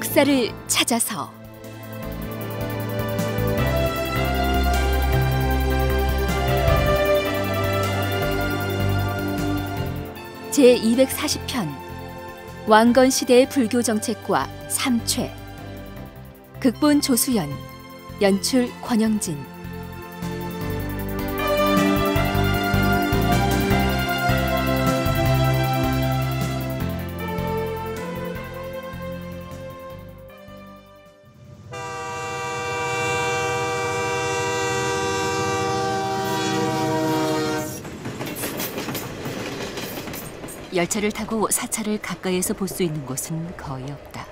역사를 찾아서 제 240편 왕건 시대의 불교 정책과 삼최 극본 조수연 연출 권영진 열차를 타고 사찰을 가까이에서 볼 수 있는 곳은 거의 없다.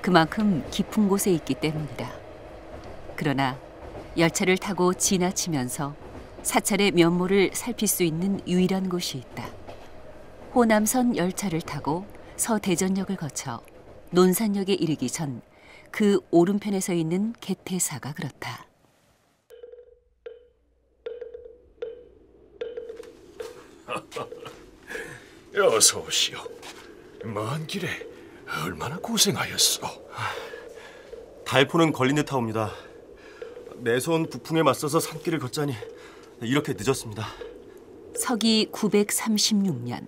그만큼 깊은 곳에 있기 때문이다. 그러나 열차를 타고 지나치면서 사찰의 면모를 살필 수 있는 유일한 곳이 있다. 호남선 열차를 타고 서대전역을 거쳐 논산역에 이르기 전 그 오른편에 서 있는 개태사가 그렇다. 어서 오시오. 먼 길에 얼마나 고생하였소. 달포는 걸린 듯하옵니다. 내서운 북풍에 맞서서 산길을 걷자니 이렇게 늦었습니다. 서기 936년.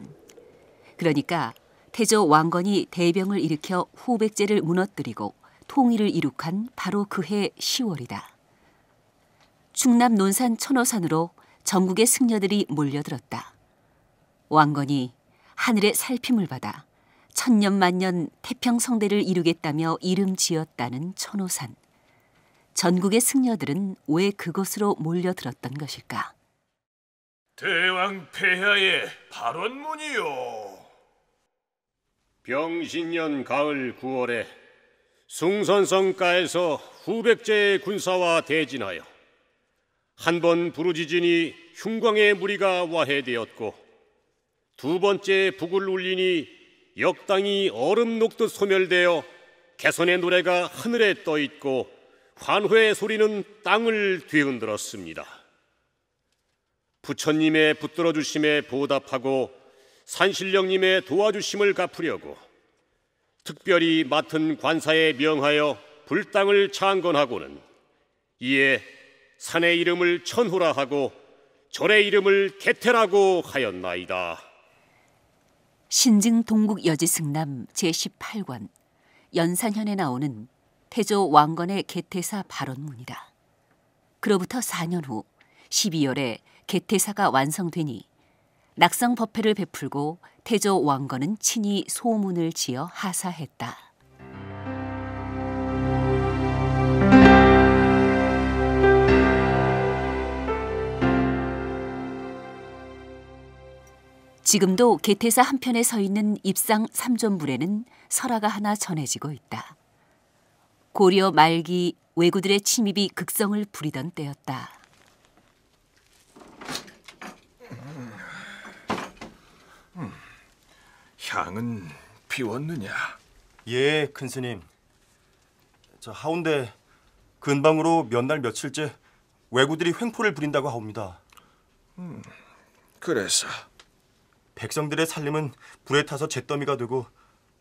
그러니까 태조 왕건이 대병을 일으켜 후백제를 무너뜨리고 통일을 이룩한 바로 그해 10월이다. 충남 논산 천호산으로 전국의 승려들이 몰려들었다. 왕건이 하늘의 살핌을 받아 천년 만년 태평성대를 이루겠다며 이름 지었다는 천호산. 전국의 승려들은 왜 그곳으로 몰려들었던 것일까? 대왕 폐하의 발원문이요 병신년 가을 9월에 숭선성가에서 후백제의 군사와 대진하여 한 번 부르짖으니 흉광의 무리가 와해되었고 두 번째 북을 울리니 역당이 얼음 녹듯 소멸되어 개선의 노래가 하늘에 떠 있고 환호의 소리는 땅을 뒤흔들었습니다. 부처님의 붙들어 주심에 보답하고 산신령님의 도와주심을 갚으려고 특별히 맡은 관사에 명하여 불당을 창건하고는 이에 산의 이름을 천호라 하고 절의 이름을 개태라고 하였나이다. 신증 동국 여지승남 제18권 연산현에 나오는 태조 왕건의 개태사 발언문이다. 그로부터 4년 후 12월에 개태사가 완성되니 낙상 법회를 베풀고 태조 왕건은 친히 소문을 지어 하사했다. 지금도 개태사 한편에 서 있는 입상 삼존불에는 설화가 하나 전해지고 있다. 고려 말기 왜구들의 침입이 극성을 부리던 때였다. 음, 향은 피웠느냐? 예, 큰 스님. 저 하운데 근방으로 몇 날 며칠째 왜구들이 횡포를 부린다고 하옵니다. 음, 그래서 백성들의 살림은 불에 타서 잿더미가 되고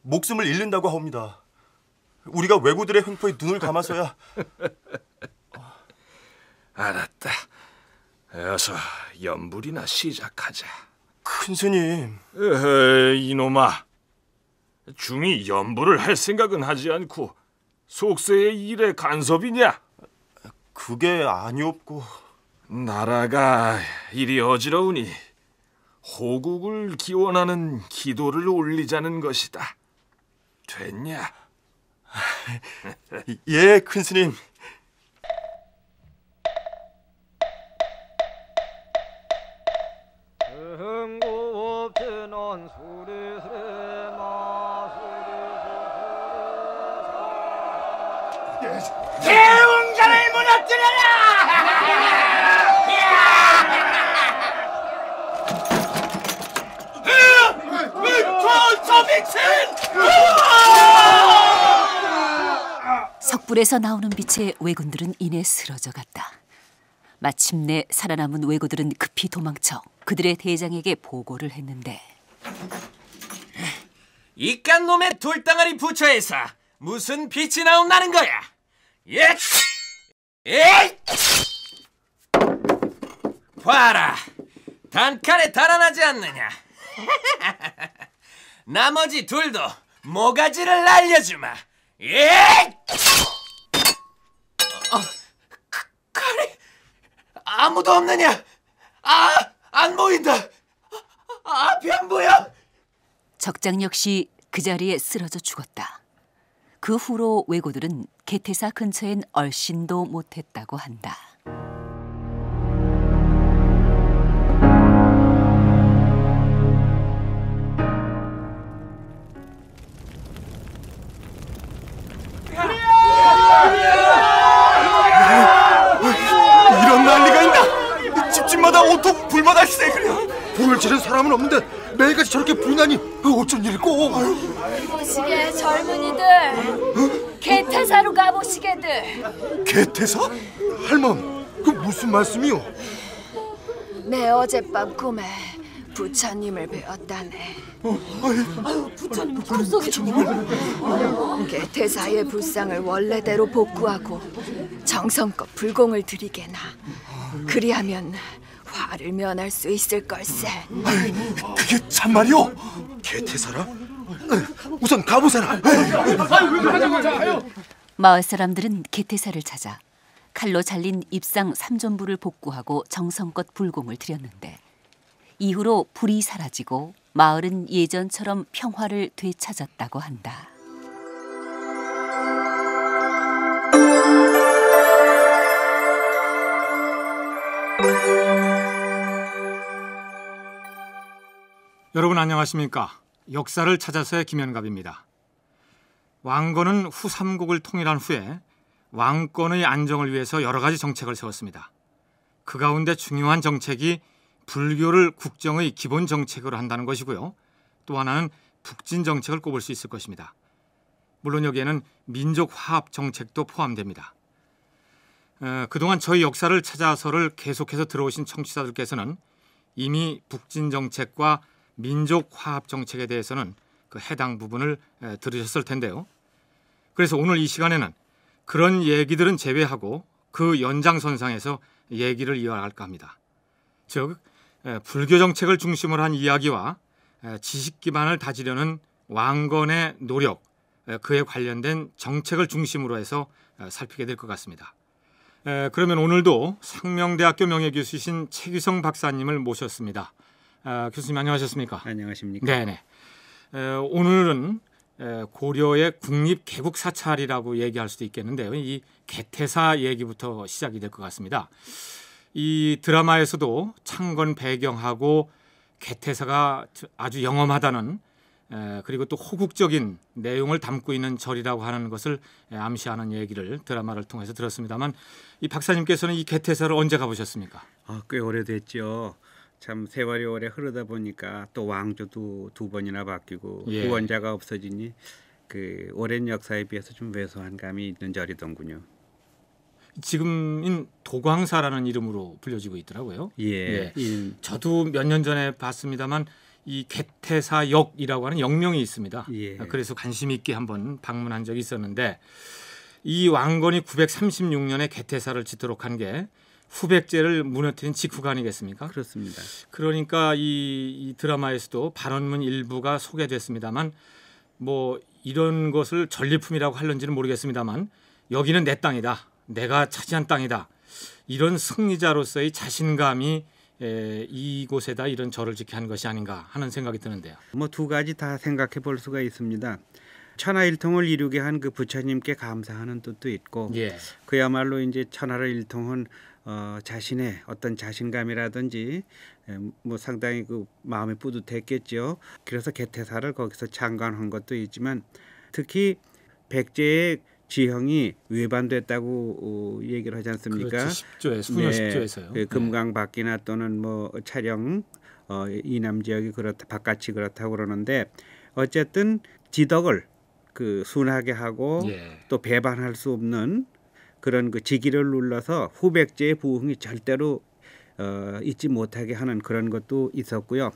목숨을 잃는다고 하옵니다. 우리가 왜구들의 횡포에 눈을 감아서야 알았다. 어서 연불이나 시작하자. 큰 스님. 이 이놈아. 중이 연불을 할 생각은 하지 않고 속세의 일에 간섭이냐? 그게 아니옵고 나라가 일이 어지러우니 호국을 기원하는 기도를 올리자는 것이다. 됐냐? 예, 큰 스님. 대웅자를 무너뜨려라! 미친 아! 석불에서 나오는 빛에 왜군들은 이내 쓰러져 갔다. 마침내 살아남은 왜고들은 급히 도망쳐 그들의 대장에게 보고를 했는데 이깟 놈의 돌덩어리 부처에서 무슨 빛이 나온다는 거야? 예! 예! 봐라! 단칼에 달아나지 않느냐? 나머지 둘도 모가지를 날려주마. 예! 어, 그, 칼이 아무도 없느냐? 아, 안 보인다. 아, 앞이 안 보여. 적장 역시 그 자리에 쓰러져 죽었다. 그 후로 왜고들은 개태사 근처엔 얼씬도 못했다고 한다. 저마다 온통 불만하시네 그냥 불을 지른 사람은 없는데 매일같이 저렇게 불나니 그 어쩐 일이고 보시게 젊은이들 개태사로 가보시게들 개태사? 할멈 그 무슨 말씀이요? 내 어젯밤 꿈에 부처님을 배웠다네. 어, 부처님 꿈속에 개 태사의 불상을 원래대로 복구하고 정성껏 불공을 드리게나 그리하면 화를 면할 수 있을 걸세. 그게 참말이오? 개태사라? 어, 우선 가보세나. 어. 마을 사람들은 개태사를 찾아 칼로 잘린 입상 삼전부를 복구하고 정성껏 불공을 들였는데 이후로 불이 사라지고 마을은 예전처럼 평화를 되찾았다고 한다. 여러분 안녕하십니까? 역사를 찾아서의 김현갑입니다. 왕건은 후삼국을 통일한 후에 왕권의 안정을 위해서 여러 가지 정책을 세웠습니다. 그 가운데 중요한 정책이 불교를 국정의 기본 정책으로 한다는 것이고요. 또 하나는 북진 정책을 꼽을 수 있을 것입니다. 물론 여기에는 민족 화합 정책도 포함됩니다. 에, 어, 그동안 저희 역사를 찾아서를 계속해서 들어오신 청취자들께서는 이미 북진 정책과 민족 화합 정책에 대해서는 그 해당 부분을 들으셨을 텐데요. 그래서 오늘 이 시간에는 그런 얘기들은 제외하고 그 연장선상에서 얘기를 이어갈까 합니다. 즉 불교 정책을 중심으로 한 이야기와 지식 기반을 다지려는 왕건의 노력 그에 관련된 정책을 중심으로 해서 살피게 될 것 같습니다. 그러면 오늘도 상명대학교 명예교수이신 최규성 박사님을 모셨습니다. 아, 교수님 안녕하셨습니까? 안녕하십니까? 네네. 에, 오늘은 고려의 국립 개국 사찰이라고 얘기할 수도 있겠는데요. 이 개태사 얘기부터 시작이 될 것 같습니다. 이 드라마에서도 창건 배경하고 개태사가 아주 영험하다는 그리고 또 호국적인 내용을 담고 있는 절이라고 하는 것을 암시하는 얘기를 드라마를 통해서 들었습니다만 이 박사님께서는 이 개태사를 언제 가보셨습니까? 아, 꽤 오래됐죠. 참 세월이 오래 흐르다 보니까 또 왕조도 두 번이나 바뀌고 예. 후원자가 없어지니 그 오랜 역사에 비해서 좀 왜소한 감이 있는 자리던군요지금은 도광사라는 이름으로 불려지고 있더라고요. 예. 예. 저도 몇 년 전에 봤습니다만 이 개태사역이라고 하는 역명이 있습니다. 예. 그래서 관심 있게 한번 방문한 적이 있었는데 이 왕건이 936년에 개태사를 짓도록 한게 후백제를 무너뜨린 직후가 아니겠습니까? 그렇습니다. 그러니까 이, 이 드라마에서도 발언문 일부가 소개됐습니다만 뭐 이런 것을 전리품이라고 할는지는 모르겠습니다만 여기는 내 땅이다. 내가 차지한 땅이다. 이런 승리자로서의 자신감이 에, 이곳에다 이런 절을 지게 한 것이 아닌가 하는 생각이 드는데요. 뭐 두 가지 다 생각해 볼 수가 있습니다. 천하 일통을 이루게 한 그 부처님께 감사하는 뜻도 있고 예. 그야말로 이제 천하를 일통한 어, 자신의 어떤 자신감이라든지 예, 뭐 상당히 그 마음이 뿌듯했겠죠. 그래서 개태사를 거기서 창간한 것도 있지만 특히 백제의 지형이 위반됐다고 어, 얘기를 하지 않습니까? 그렇지, 10조에 수녀 네, 10조에서요. 그 금강 밖이나 또는 뭐 촬영 어, 이남 지역이 그렇다 바깥이 그렇다고 그러는데 어쨌든 지덕을 그 순하게 하고 예. 또 배반할 수 없는 그런 그지기를 눌러서 후백제의 부흥이 절대로 어, 잊지 못하게 하는 그런 것도 있었고요.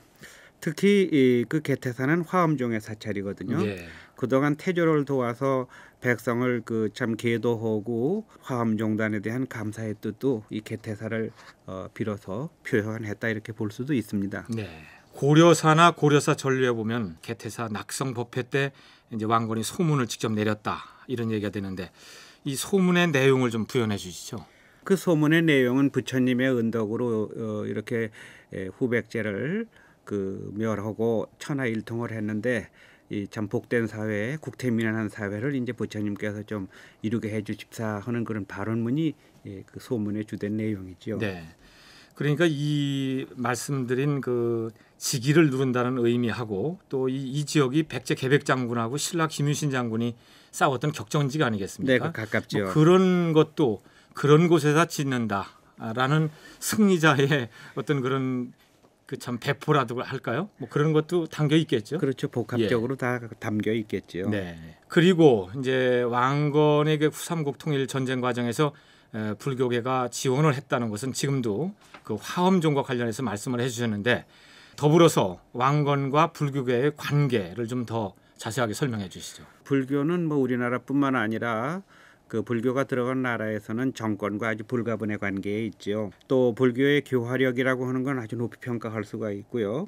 특히 이, 그 개태사는 화엄종의 사찰이거든요. 예. 그동안 태조를 도와서 백성을 그참 계도하고 화엄종단에 대한 감사의 뜻도 이 개태사를 어, 빌어서 표현했다 이렇게 볼 수도 있습니다. 네. 고려사나 고려사 전류에 보면 개태사 낙성법회 때 이제 왕건이 소문을 직접 내렸다 이런 얘기가 되는데 이 소문의 내용을 좀 부연해 주시죠. 그 소문의 내용은 부처님의 은덕으로 어, 이렇게 후백제를 그 멸하고 천하일통을 했는데 이참 복된 사회, 국태민한한 사회를 이제 부처님께서 좀 이루게 해주십사 하는 그런 발언문이 예, 그 소문의 주된 내용이죠 네. 그러니까 이 말씀드린 그 직위를 누른다는 의미하고 또이이 지역이 백제 개백 장군하고 신라 김유신 장군이 싸웠던 격정지가 아니겠습니까? 네, 그 가깝죠. 뭐 그런 것도 그런 곳에다 짓는다라는 승리자의 어떤 그런 그 참 배포라고 할까요? 뭐 그런 것도 담겨 있겠죠. 그렇죠. 복합적으로 예. 다 담겨 있겠죠. 네. 그리고 이제 왕건에게 그 후삼국 통일 전쟁 과정에서 불교계가 지원을 했다는 것은 지금도 그 화엄종과 관련해서 말씀을 해주셨는데 더불어서 왕건과 불교계의 관계를 좀더 자세하게 설명해 주시죠. 불교는 뭐 우리나라뿐만 아니라 그 불교가 들어간 나라에서는 정권과 아주 불가분의 관계에 있죠. 또 불교의 교화력이라고 하는 건 아주 높이 평가할 수가 있고요.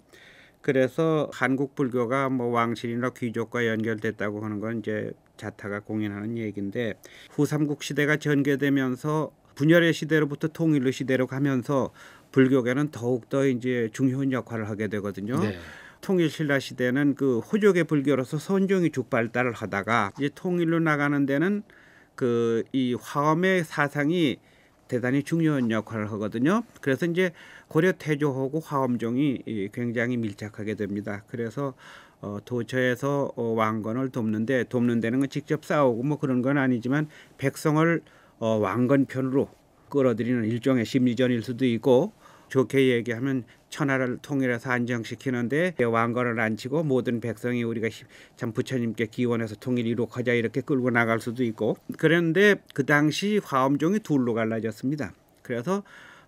그래서 한국 불교가 뭐 왕실이나 귀족과 연결됐다고 하는 건 이제 자타가 공인하는 얘기인데 후삼국 시대가 전개되면서 분열의 시대로부터 통일의 시대로 가면서 불교계는 더욱 더 이제 중요한 역할을 하게 되거든요. 네. 통일신라 시대는 그 호족의 불교로서 선종이 죽발달을 하다가 이제 통일로 나가는 데는 그 이 화엄의 사상이 대단히 중요한 역할을 하거든요. 그래서 이제 고려 태조하고 화엄종이 굉장히 밀착하게 됩니다. 그래서 어, 도처에서 어, 왕건을 돕는데 돕는 데는 그 직접 싸우고 뭐 그런 건 아니지만 백성을 어, 왕건 편으로 끌어들이는 일종의 심리전일 수도 있고 좋게 얘기하면 천하를 통일해서 안정시키는데 왕건을 안 치고 모든 백성이 우리가 참 부처님께 기원해서 통일 이룩하자 이렇게 끌고 나갈 수도 있고 그런데 그 당시 화엄종이 둘로 갈라졌습니다. 그래서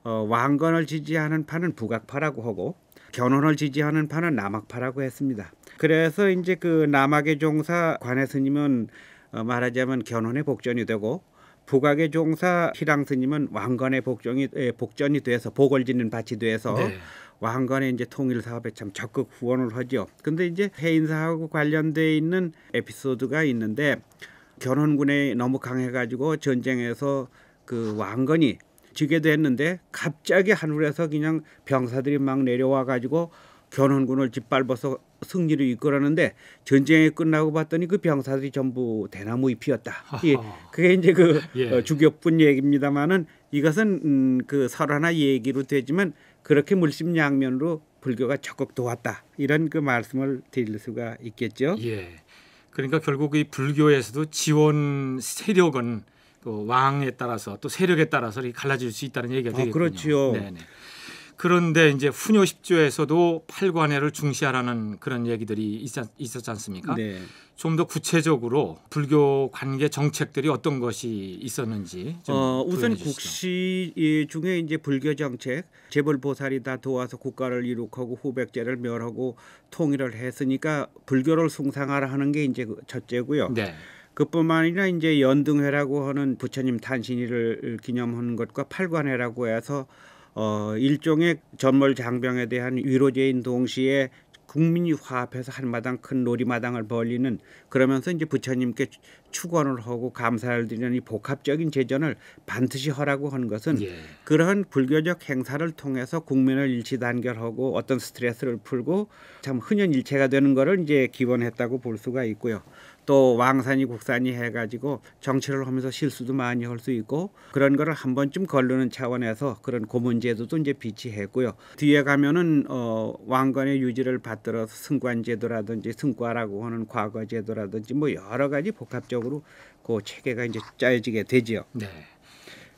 어, 왕건을 지지하는 파는 북악파라고 하고 견훤을 지지하는 파는 남악파라고 했습니다. 그래서 이제 그 남학의 종사 관해 스님은 어, 말하자면 견훤의 복전이 되고 부각의 종사 희랑 스님은 왕건의 복종이 예, 복전이 돼서 복을 짓는 밭이 돼서 네. 왕건의 이제 통일 사업에 참 적극 후원을 하죠. 근데 이제 해인사하고 관련돼 있는 에피소드가 있는데 견훤군에 너무 강해가지고 전쟁에서 그 왕건이 지게 됐는데 갑자기 하늘에서 그냥 병사들이 막 내려와 가지고 견훤군을 짓밟아서 승리를 이끌었는데 전쟁이 끝나고 봤더니 그 병사들이 전부 대나무 잎이었다. 예, 그게 이제 그 예. 어, 주교뿐 얘기입니다만은 이것은 음, 그 설화나 얘기로 되지만 그렇게 물심양면으로 불교가 적극 도왔다 이런 그 말씀을 드릴 수가 있겠죠. 예. 그러니까 결국 이 불교에서도 지원 세력은 그 왕에 따라서 또 세력에 따라서 이렇게 갈라질 수 있다는 얘기가 아, 되겠군요. 어, 그렇지 네네. 그런데 이제 훈요 10조에서도 팔관해를 중시하라는 그런 얘기들이 있었, 있었지 않습니까? 네. 좀더 구체적으로 불교 관계 정책들이 어떤 것이 있었는지 어, 우선 국시 예, 중에 이제 불교 정책 재벌 보살이 다 도와서 국가를 이룩하고 후백제를 멸하고 통일을 했으니까 불교를 숭상하라 하는 게 이제 그 첫째고요. 네. 그뿐만 아니라 이제 연등회라고 하는 부처님 탄신일을 기념하는 것과 팔관회라고 해서 어, 일종의 전몰 장병에 대한 위로제인 동시에 국민이 화합해서 한마당 큰 놀이마당을 벌리는 그러면서 이제 부처님께 축원을 하고 감사를 드리는 이 복합적인 제전을 반드시 허라고 한 것은 예. 그러한 불교적 행사를 통해서 국민을 일치단결하고 어떤 스트레스를 풀고 참 흔연일체가 되는 거를 이제 기원했다고 볼 수가 있고요. 또 왕산이 국산이 해가지고 정치를 하면서 실수도 많이 할 수 있고 그런 거를 한 번쯤 걸르는 차원에서 그런 고문제도도 이제 비치했고요. 뒤에 가면은 어, 왕관의 유지를 받들어서 승관제도라든지 승과라고 하는 과거제도라든지 뭐 여러 가지 복합적으로 그 체계가 이제 짜여지게 되지요. 네.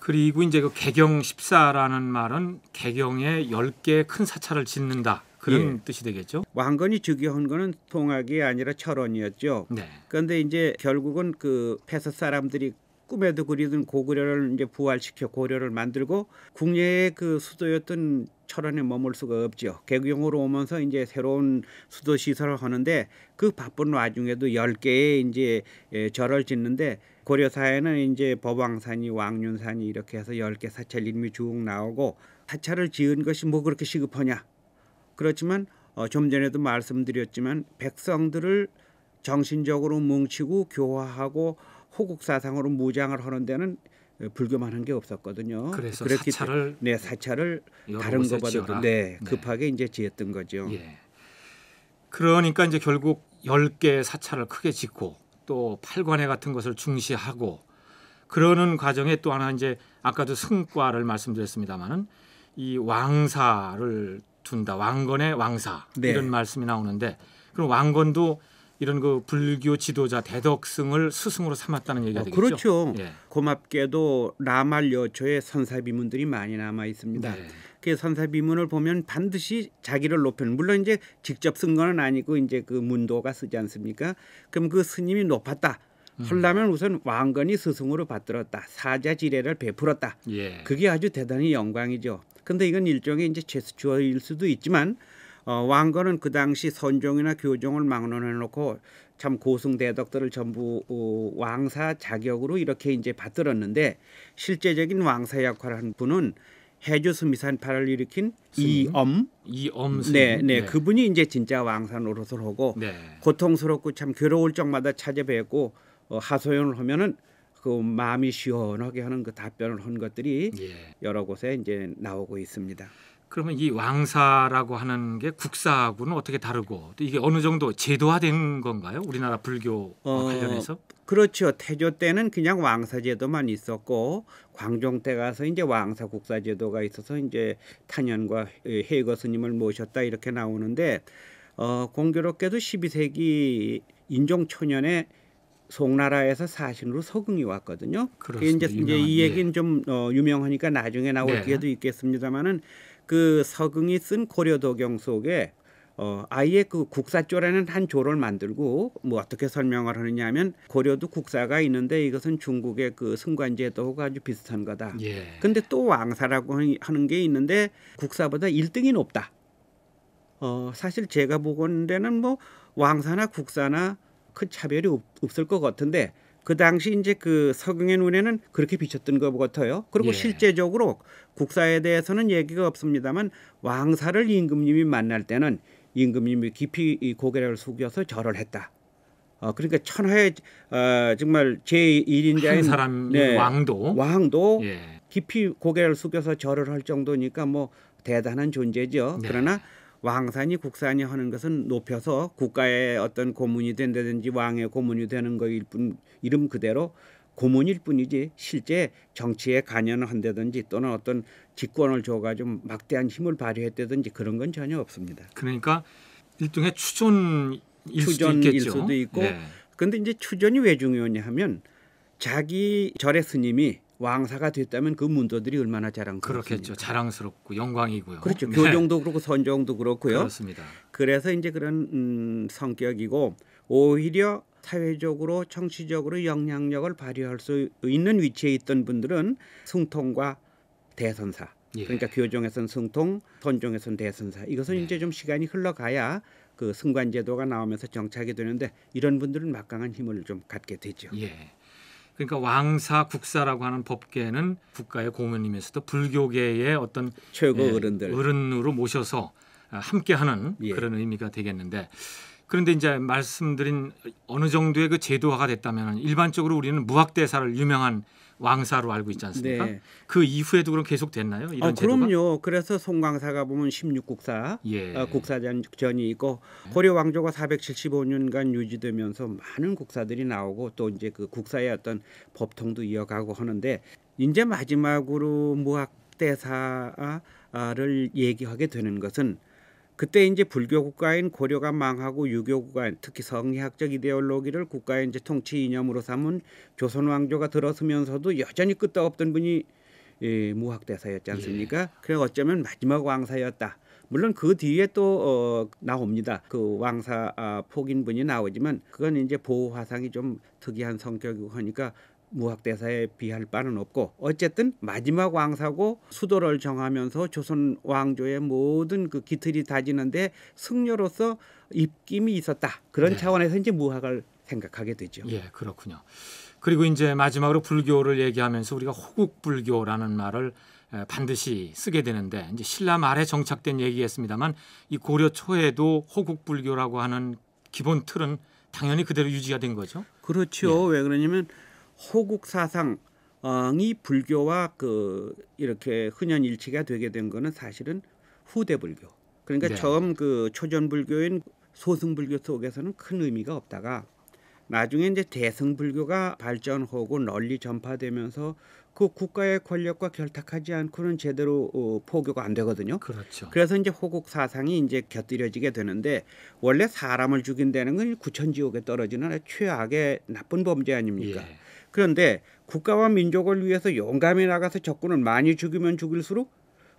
그리고 이제 그 개경 14라는 말은 개경에 10개 큰 사찰을 짓는다. 그런 예. 뜻이 되겠죠. 왕건이 즉위한 거는 통학이 아니라 철원이었죠. 네. 그런데 이제 결국은 그 패서 사람들이 꿈에도 그리던 고구려를 이제 부활시켜 고려를 만들고 국내의 그 수도였던 철원에 머물 수가 없죠. 개경으로 오면서 이제 새로운 수도 시설을 하는데 그 바쁜 와중에도 열 개의 이제 예, 절을 짓는데 고려 사에는 이제 법왕산이 왕륜산이 이렇게 해서 열 개 사찰 이름이 쭉 나오고 사찰을 지은 것이 뭐 그렇게 시급하냐 그렇지만 어, 좀 전에도 말씀드렸지만 백성들을 정신적으로 뭉치고 교화하고 호국 사상으로 무장을 하는 데는 어, 불교만 한게 없었거든요. 그래서 그렇기 사찰을 네 사찰을 다른 것보다도 네, 네 급하게 네. 이제 지었던 거죠. 예. 그러니까 이제 결국 열 개 사찰을 크게 짓고 또 팔관회 같은 것을 중시하고 그러는 과정에 또 하나 이제 아까도 승과를 말씀드렸습니다마는 이 왕사를 둔다. 왕건의 왕사 네. 이런 말씀이 나오는데 그럼 왕건도 이런 그 불교 지도자 대덕승을 스승으로 삼았다는 얘기가 어, 되겠죠. 그렇죠. 예. 고맙게도 라말여초의 선사비문들이 많이 남아 있습니다. 네. 그 선사비문을 보면 반드시 자기를 높이는 물론 이제 직접 쓴 거는 아니고 이제 그 문도가 쓰지 않습니까? 그럼 그 스님이 높았다. 설라면 음. 우선 왕건이 스승으로 받들었다. 사자 지례를 베풀었다. 예. 그게 아주 대단히 영광이죠. 근데 이건 일종의 이제 제스처일 수도 있지만 어, 왕건은 그 당시 선종이나 교종을 막론해 놓고 참 고승 대덕들을 전부 어, 왕사 자격으로 이렇게 이제 받들었는데 실제적인 왕사 역할을 한 분은 해주 스미산파를 일으킨 이엄 이엄 네, 네, 네, 그분이 이제 진짜 왕사 노릇을 하고 네. 고통스럽고 참 괴로울 적마다 찾아뵙고 어, 하소연을 하면은 그 마음이 시원하게 하는 그 답변을 한 것들이 예. 여러 곳에 이제 나오고 있습니다. 그러면 이 왕사라고 하는 게 국사하고는 어떻게 다르고 또 이게 어느 정도 제도화된 건가요? 우리나라 불교 어, 관련해서? 그렇죠. 태조 때는 그냥 왕사 제도만 있었고 광종 때 가서 이제 왕사 국사 제도가 있어서 이제 탄현과 해거 스님을 모셨다 이렇게 나오는데 어, 공교롭게도 12세기 인종 초년에 송나라에서 사신으로 서궁이 왔거든요. 그게 이제, 이제 이 얘기는 예. 좀 어, 유명하니까 나중에 나올 네. 기회도 있겠습니다만은 그 서궁이 쓴 고려도경 속에 어, 아예 그 국사조라는 한 조를 만들고 뭐 어떻게 설명을 하느냐 하면 고려도 국사가 있는데 이것은 중국의 그승관제도가 아주 비슷한 거다. 예. 근데 또 왕사라고 하는 게 있는데 국사보다 일등이 높다. 어, 사실 제가 보건대는 뭐 왕사나 국사나 큰 그 차별이 없, 을것 같은데 그 당시 이제 그 서경의 눈에는 그렇게 비쳤던 것 같아요. 그리고 예. 실제적으로 국사에 대해서는 얘기가 없습니다만 왕사를 임금님이 만날 때는 임금님이 깊이 고개를 숙여서 절을 했다. 어, 그러니까 천하의 어, 정말 제1인자인 사람 네, 왕도 왕도 예. 깊이 고개를 숙여서 절을 할 정도니까 뭐 대단한 존재죠. 네. 그러나 왕산이 국산이 하는 것은 높여서 국가의 어떤 고문이 된다든지 왕의 고문이 되는 거일 뿐 이름 그대로 고문일 뿐이지 실제 정치에 관여를 한다든지 또는 어떤 직권을 줘가지고 막대한 힘을 발휘했다든지 그런 건 전혀 없습니다. 그러니까 일종의 추존일 추존일 수도, 수도 있고 그런데 네. 이제 추존이 왜 중요하냐 하면 자기 절의 스님이 왕사가 됐다면 그 문도들이 얼마나 자랑스럽습니까? 그렇겠죠. 자랑스럽고 영광이고요. 그렇죠. 교종도 네. 그렇고 선종도 그렇고요. 그렇습니다. 그래서 이제 그런 음, 성격이고 오히려 사회적으로 정치적으로 영향력을 발휘할 수 있는 위치에 있던 분들은 승통과 대선사 예. 그러니까 교정에선 승통, 선종에선 대선사 이것은 네. 이제 좀 시간이 흘러가야 그 승관제도가 나오면서 정착이 되는데 이런 분들은 막강한 힘을 좀 갖게 되죠. 예. 그러니까 왕사 국사라고 하는 법계는 국가의 고원이면서도 불교계의 어떤 최고 예, 어른들 어른으로 모셔서 함께하는 예. 그런 의미가 되겠는데 그런데 이제 말씀드린 어느 정도의 그 제도화가 됐다면 일반적으로 우리는 무학대사를 유명한 왕사로 알고 있지 않습니까? 네. 그 이후에도 그럼 계속 됐나요? 이런 아, 그럼요. 제도가? 그래서 송광사가 보면 16국사 예. 어, 아, 국사전이 있고 고려 왕조가 475년간 유지되면서 많은 국사들이 나오고 또 이제 그 국사의 어떤 법통도 이어가고 하는데 이제 마지막으로 무학대사를 얘기하게 되는 것은 그때 이제 불교 국가인 고려가 망하고 유교 국가인 특히 성리학적 이데올로기를 국가의 이제 통치 이념으로 삼은 조선 왕조가 들어서면서도 여전히 끄떡없던 분이 예, 무학대사였지 예. 않습니까? 예. 그래 어쩌면 마지막 왕사였다. 물론 그 뒤에 또 어, 나옵니다. 그 왕사 아, 폭인 분이 나오지만 그건 이제 보호화상이 좀 특이한 성격이고 하니까 무학대사에 비할 바는 없고 어쨌든 마지막 왕사고 수도를 정하면서 조선 왕조의 모든 그 기틀이 다지는데 승려로서 입김이 있었다 그런 네. 차원에서 이제 무학을 생각하게 되죠. 예, 그렇군요. 그리고 이제 마지막으로 불교를 얘기하면서 우리가 호국불교라는 말을 반드시 쓰게 되는데 이제 신라 말에 정착된 얘기겠습니다만 이 고려 초에도 호국불교라고 하는 기본 틀은 당연히 그대로 유지가 된 거죠. 그렇죠. 예. 왜 그러냐면 호국 사상이 불교와 그 이렇게 흔연일치가 되게 된 거는 사실은 후대 불교. 그러니까 네. 처음 그 초전 불교인 소승 불교 속에서는 큰 의미가 없다가 나중에 이제 대승 불교가 발전하고 널리 전파되면서 그 국가의 권력과 결탁하지 않고는 제대로 어, 포교가 안 되거든요. 그렇죠. 그래서 이제 호국 사상이 이제 곁들여지게 되는데 원래 사람을 죽인다는 건 구천지옥에 떨어지는 최악의 나쁜 범죄 아닙니까? 예. 그런데 국가와 민족을 위해서 용감히 나가서 적군을 많이 죽이면 죽일수록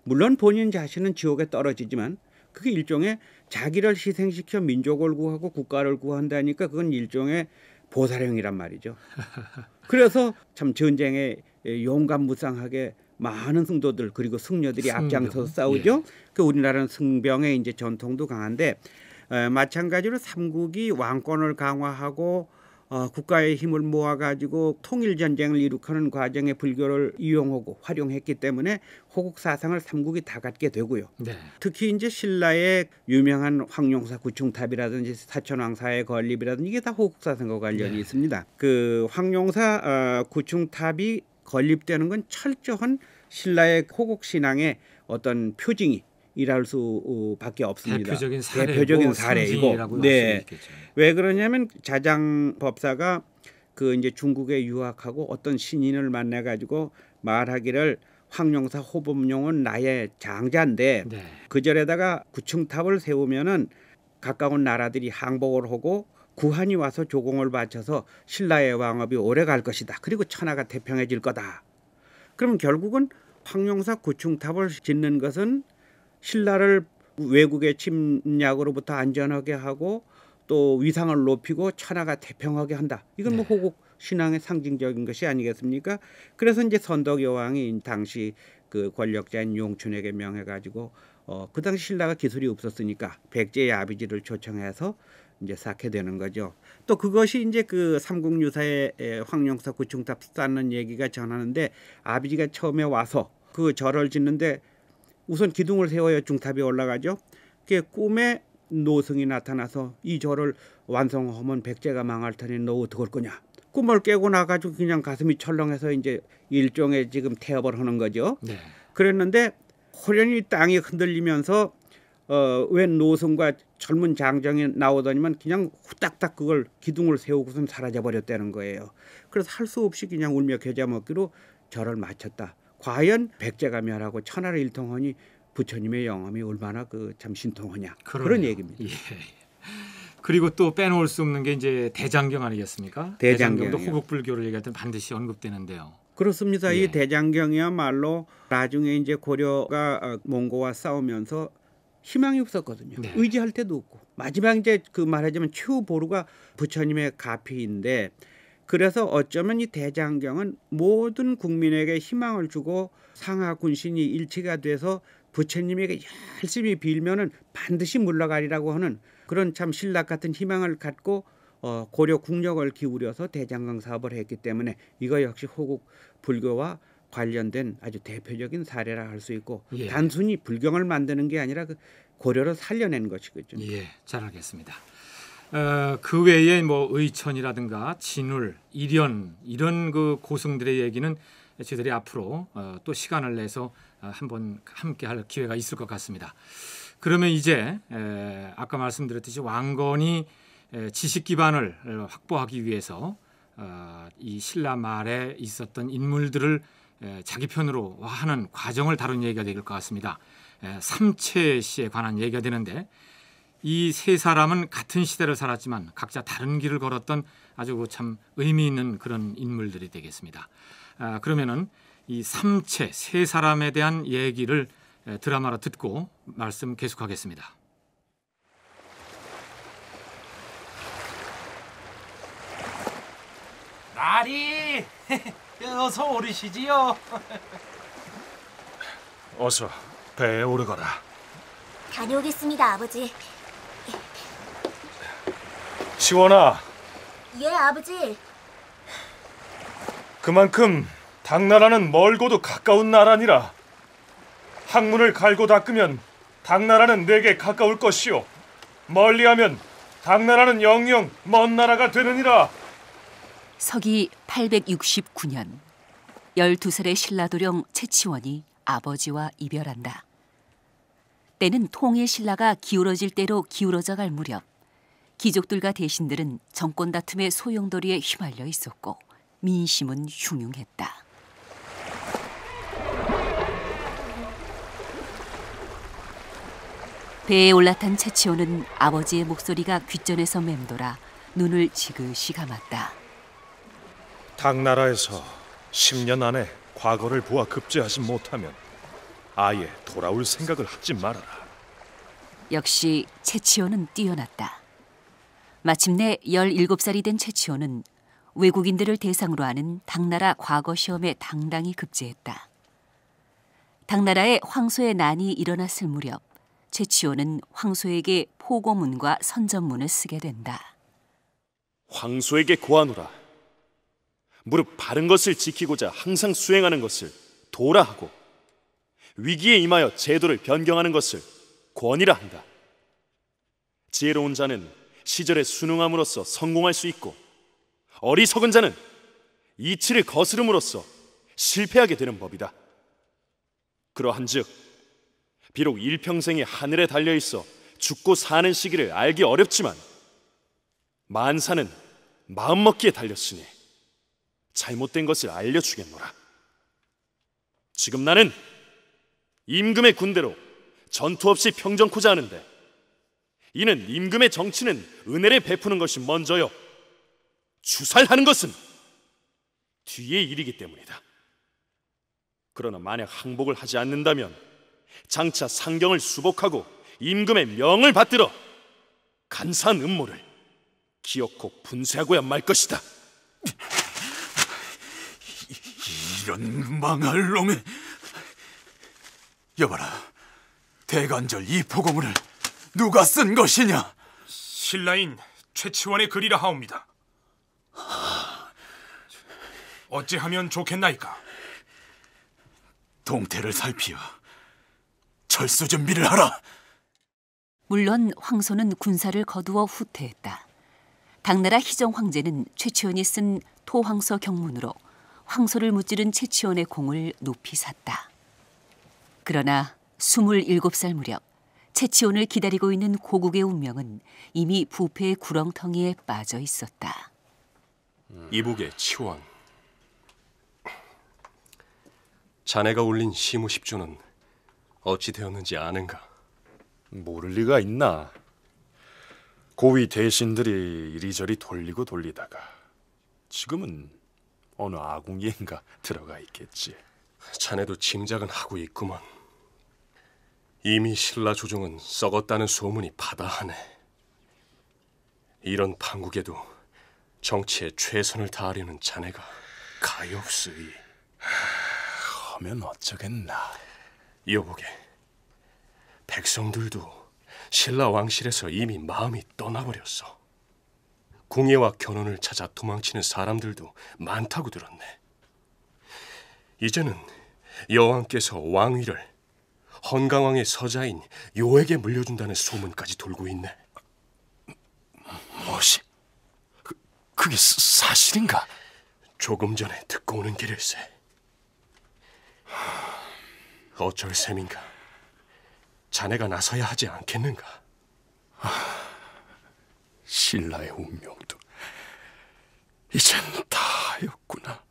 물론 본인 자신은 지옥에 떨어지지만 그게 일종의 자기를 희생시켜 민족을 구하고 국가를 구한다니까 그건 일종의 보살형이란 말이죠. 그래서 참 전쟁에 용감무쌍하게 많은 승도들 그리고 승려들이 승병. 앞장서서 예. 싸우죠. 예. 그 우리나라는 승병의 이제 전통도 강한데 에, 마찬가지로 삼국이 왕권을 강화하고 어, 국가의 힘을 모아가지고 통일 전쟁을 이룩하는 과정에 불교를 이용하고 활용했기 때문에 호국 사상을 삼국이 다 갖게 되고요. 네. 특히 이제 신라의 유명한 황룡사 구충탑이라든지 사천왕사의 건립이라든지 이게 다 호국 사상과 관련이 네. 있습니다. 그 황룡사 어, 구충탑이 건립되는 건 철저한 신라의 호국 신앙의 어떤 표징이 일할 수밖에 어, 없습니다. 대표적인, 예, 사례 대표적인 사례이고, 네. 왜 그러냐면 자장 법사가 그 이제 중국에 유학하고 어떤 신인을 만나 가지고 말하기를 황룡사 호범룡은 나의 장자인데 네. 그 절에다가 구층탑을 세우면은 가까운 나라들이 항복을 하고 구한이 와서 조공을 바쳐서 신라의 왕업이 오래 갈 것이다. 그리고 천하가 태평해질 거다. 그럼 결국은 황룡사 구층탑을 짓는 것은 신라를 외국의 침략으로부터 안전하게 하고 또 위상을 높이고 천하가 태평하게 한다. 이건 뭐 네. 호국 신앙의 상징적인 것이 아니겠습니까? 그래서 이제 선덕 여왕이 당시 그 권력자인 용춘에게 명해 가지고 어, 그 당시 신라가 기술이 없었으니까 백제의 아비지를 초청해서 이제 쌓게 되는 거죠. 또 그것이 이제 그 삼국유사의 황룡사 구충탑 쌓는 얘기가 전하는데 아비지가 처음에 와서 그 절을 짓는데 우선 기둥을 세워야 중탑에 올라가죠. 그게 꿈에 노승이 나타나서 이 절을 완성하면 백제가 망할 터니 너 어떡할 거냐. 꿈을 깨고 나가지고 그냥 가슴이 철렁해서 이제 일종의 지금 태업을 하는 거죠. 네. 그랬는데 호련이 땅이 흔들리면서 어, 웬 노승과 젊은 장정이 나오더니만 그냥 후딱딱 그걸 기둥을 세우고선 사라져 버렸다는 거예요. 그래서 할 수 없이 그냥 울며 겨자 먹기로 절을 마쳤다. 과연 백제가면하고 천하를 일통하니 부처님의 영함이 얼마나 그 참 신통하냐 그러네요. 그런 얘기입니다. 예. 그리고 또 빼놓을 수 없는 게 이제 대장경 아니겠습니까? 대장경도 호국불교를 얘기할 때 반드시 언급되는데요. 그렇습니다. 예. 이 대장경이야말로 나중에 이제 고려가 어, 몽고와 싸우면서 희망이 없었거든요. 네. 의지할 때도 없고 마지막 이제 그 말하자면 최후 보루가 부처님의 가피인데 그래서 어쩌면 이 대장경은 모든 국민에게 희망을 주고 상하 군신이 일치가 돼서 부처님에게 열심히 빌면은 반드시 물러가리라고 하는 그런 참 신락 같은 희망을 갖고 어, 고려 국력을 기울여서 대장경 사업을 했기 때문에 이거 역시 호국 불교와 관련된 아주 대표적인 사례라 할 수 있고 예. 단순히 불경을 만드는 게 아니라 그 고려를 살려낸 것이겠죠. 예, 잘 알겠습니다. 어, 그 외에 뭐 의천이라든가 진울, 일연 이런 그 고승들의 얘기는 저희들이 앞으로 어, 또 시간을 내서 어, 한번 함께 할 기회가 있을 것 같습니다. 그러면 이제 아까 말씀드렸듯이 왕건이 지식 기반을 확보하기 위해서 이 신라 말에 있었던 인물들을 자기 편으로 하는 과정을 다룬 얘기가 될 것 같습니다. 삼채 씨에 관한 얘기가 되는데 이세 사람은 같은 시대를 살았지만 각자 다른 길을 걸었던 아주 참 의미 있는 그런 인물들이 되겠습니다. 아, 그러면은 이 삼체 세 사람에 대한 얘기를 드라마로 듣고 말씀 계속하겠습니다. 나리 어서 오르시지요. 어서 배에 오르거라. 다녀오겠습니다, 아버지. 지원아. 예, 아버지. 그만큼 당나라는 멀고도 가까운 나라니라. 학문을 갈고 닦으면 당나라는 내게 가까울 것이요. 멀리하면 당나라는 영영 먼 나라가 되느니라. 서기 869년 12살의 신라도령 최치원이 아버지와 이별한다. 때는 통의 신라가 기울어질 대로 기울어져 갈 무렵 귀족들과 대신들은 정권 다툼의 소용돌이에 휘말려 있었고 민심은 흉흉했다. 배에 올라탄 채치오는 아버지의 목소리가 귓전에서 맴돌아 눈을 지그시 감았다. 당나라에서 10년 안에 과거를 보아 급제하지 못하면 아예 돌아올 생각을 하지 말아라. 역시 채치오는 뛰어났다. 마침내 17살이 된 최치호는 외국인들을 대상으로 하는 당나라 과거 시험에 당당히 급제했다. 당나라의 황소의 난이 일어났을 무렵 최치호는 황소에게 포고문과 선전문을 쓰게 된다. 황소에게 고하노라. 무릎 바른 것을 지키고자 항상 수행하는 것을 도라 하고 위기에 임하여 제도를 변경하는 것을 권이라 한다. 지혜로운 자는 시절에 순응함으로써 성공할 수 있고 어리석은 자는 이치를 거스름으로써 실패하게 되는 법이다. 그러한즉 비록 일평생이 하늘에 달려 있어 죽고 사는 시기를 알기 어렵지만 만사는 마음먹기에 달렸으니 잘못된 것을 알려주겠노라. 지금 나는 임금의 군대로 전투 없이 평정코자 하는데 이는 임금의 정치는 은혜를 베푸는 것이 먼저요. 주살하는 것은 뒤에 일이기 때문이다. 그러나 만약 항복을 하지 않는다면 장차 상경을 수복하고 임금의 명을 받들어 간사한 음모를 기어코 분쇄하고야 말 것이다. 이런 망할 놈의 여봐라 대관절 이 포고문을 누가 쓴 것이냐? 신라인 최치원의 글이라 하옵니다. 어찌하면 좋겠나이까? 동태를 살피어 철수 준비를 하라. 물론 황소는 군사를 거두어 후퇴했다. 당나라 희정 황제는 최치원이 쓴토황서 경문으로 황소를 무찌른 최치원의 공을 높이 샀다. 그러나 27살 무렵 채치온을 기다리고 있는 고국의 운명은 이미 부패의 구렁텅이에 빠져 있었다. 이북의 치원. 자네가 올린 시무 십조는 어찌 되었는지 아는가? 모를 리가 있나. 고위 대신들이 이리저리 돌리고 돌리다가 지금은 어느 아궁이인가 들어가 있겠지. 자네도 짐작은 하고 있구먼. 이미 신라 조정은 썩었다는 소문이 바다하네 이런 판국에도 정치에 최선을 다하려는 자네가 가엾으이. 하면 어쩌겠나. 여보게, 백성들도 신라 왕실에서 이미 마음이 떠나버렸어. 궁예와 견훤을 찾아 도망치는 사람들도 많다고 들었네. 이제는 여왕께서 왕위를 헌강왕의 서자인 요에게 물려준다는 소문까지 돌고 있네. 뭐엇 그, 그게 사, 사실인가? 조금 전에 듣고 오는 길일세. 어쩔 셈인가? 자네가 나서야 하지 않겠는가? 아, 신라의 운명도 이젠 다였구나.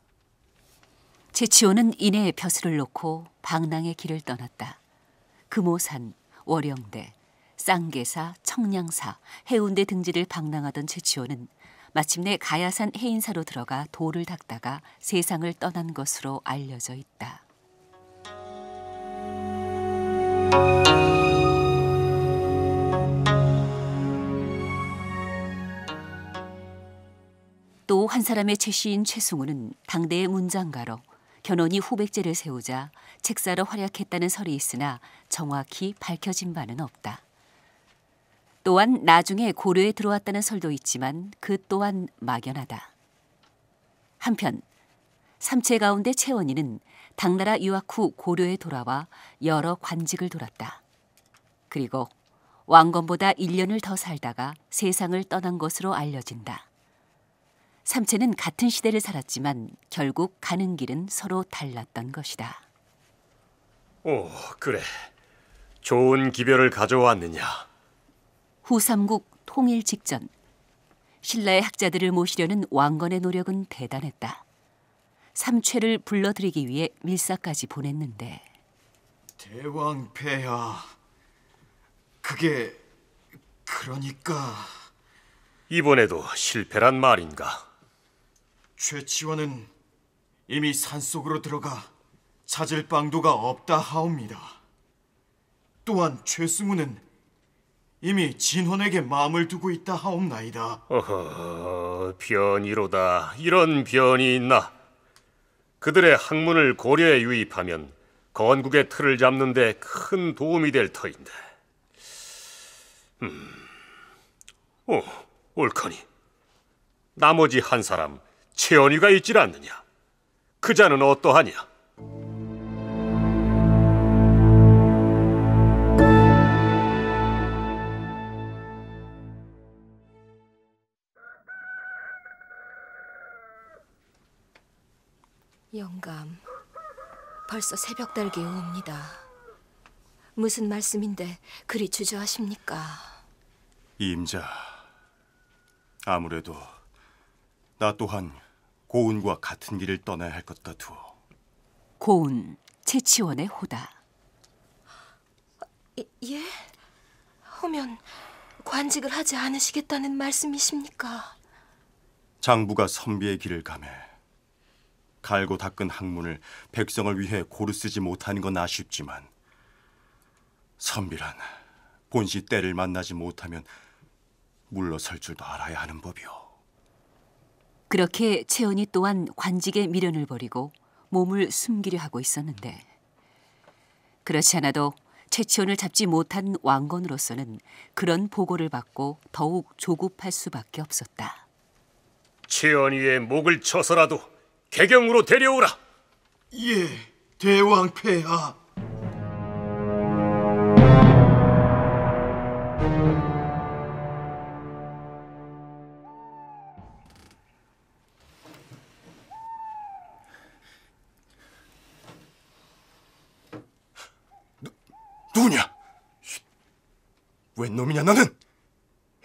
제치호는 이내의 벼슬을 놓고 방랑의 길을 떠났다. 금오산, 월영대, 쌍계사, 청량사, 해운대 등지를 방랑하던 최치호는 마침내 가야산 해인사로 들어가 돌을 닦다가 세상을 떠난 것으로 알려져 있다. 또 한 사람의 최씨인 최승우는 당대의 문장가로 견훤이 후백제를 세우자 책사로 활약했다는 설이 있으나 정확히 밝혀진 바는 없다. 또한 나중에 고려에 들어왔다는 설도 있지만 그 또한 막연하다. 한편 삼체 가운데 채원이는 당나라 유학 후 고려에 돌아와 여러 관직을 돌았다. 그리고 왕건보다 1년을 더 살다가 세상을 떠난 것으로 알려진다. 삼체는 같은 시대를 살았지만 결국 가는 길은 서로 달랐던 것이다. 오, 그래. 좋은 기별을 가져왔느냐. 후삼국 통일 직전 신라의 학자들을 모시려는 왕건의 노력은 대단했다. 삼최를 불러들이기 위해 밀사까지 보냈는데 대왕패야 그게 그러니까 이번에도 실패란 말인가? 최치원은 이미 산속으로 들어가 찾을 방도가 없다 하옵니다. 또한 최승우는 이미 진원에게 마음을 두고 있다 하옵나이다. 어허, 변이로다. 이런 변이 있나? 그들의 학문을 고려에 유입하면 건국의 틀을 잡는 데 큰 도움이 될 터인데. 음. 오, 옳거니. 나머지 한 사람 채연이가 있질 않느냐? 그 자는 어떠하냐? 영감, 벌써 새벽 달기에 옵니다. 무슨 말씀인데 그리 주저하십니까? 임자, 아무래도 나 또한 고운과 같은 길을 떠나야 할 것 같두어. 고운 채치원의 호다. 예, 예? 오면 관직을 하지 않으시겠다는 말씀이십니까? 장부가 선비의 길을 가매 갈고 닦은 학문을 백성을 위해 고루 쓰지 못하는 건 아쉽지만 선비란 본시 때를 만나지 못하면 물러설 줄도 알아야 하는 법이오. 그렇게 채연이 또한 관직의 미련을 버리고 몸을 숨기려 하고 있었는데 그렇지 않아도 채치원을 잡지 못한 왕건으로서는 그런 보고를 받고 더욱 조급할 수밖에 없었다. 최연이의 목을 쳐서라도 개경으로 데려오라. 예, 대왕 폐하. 누구냐? 웬 놈이냐 너는?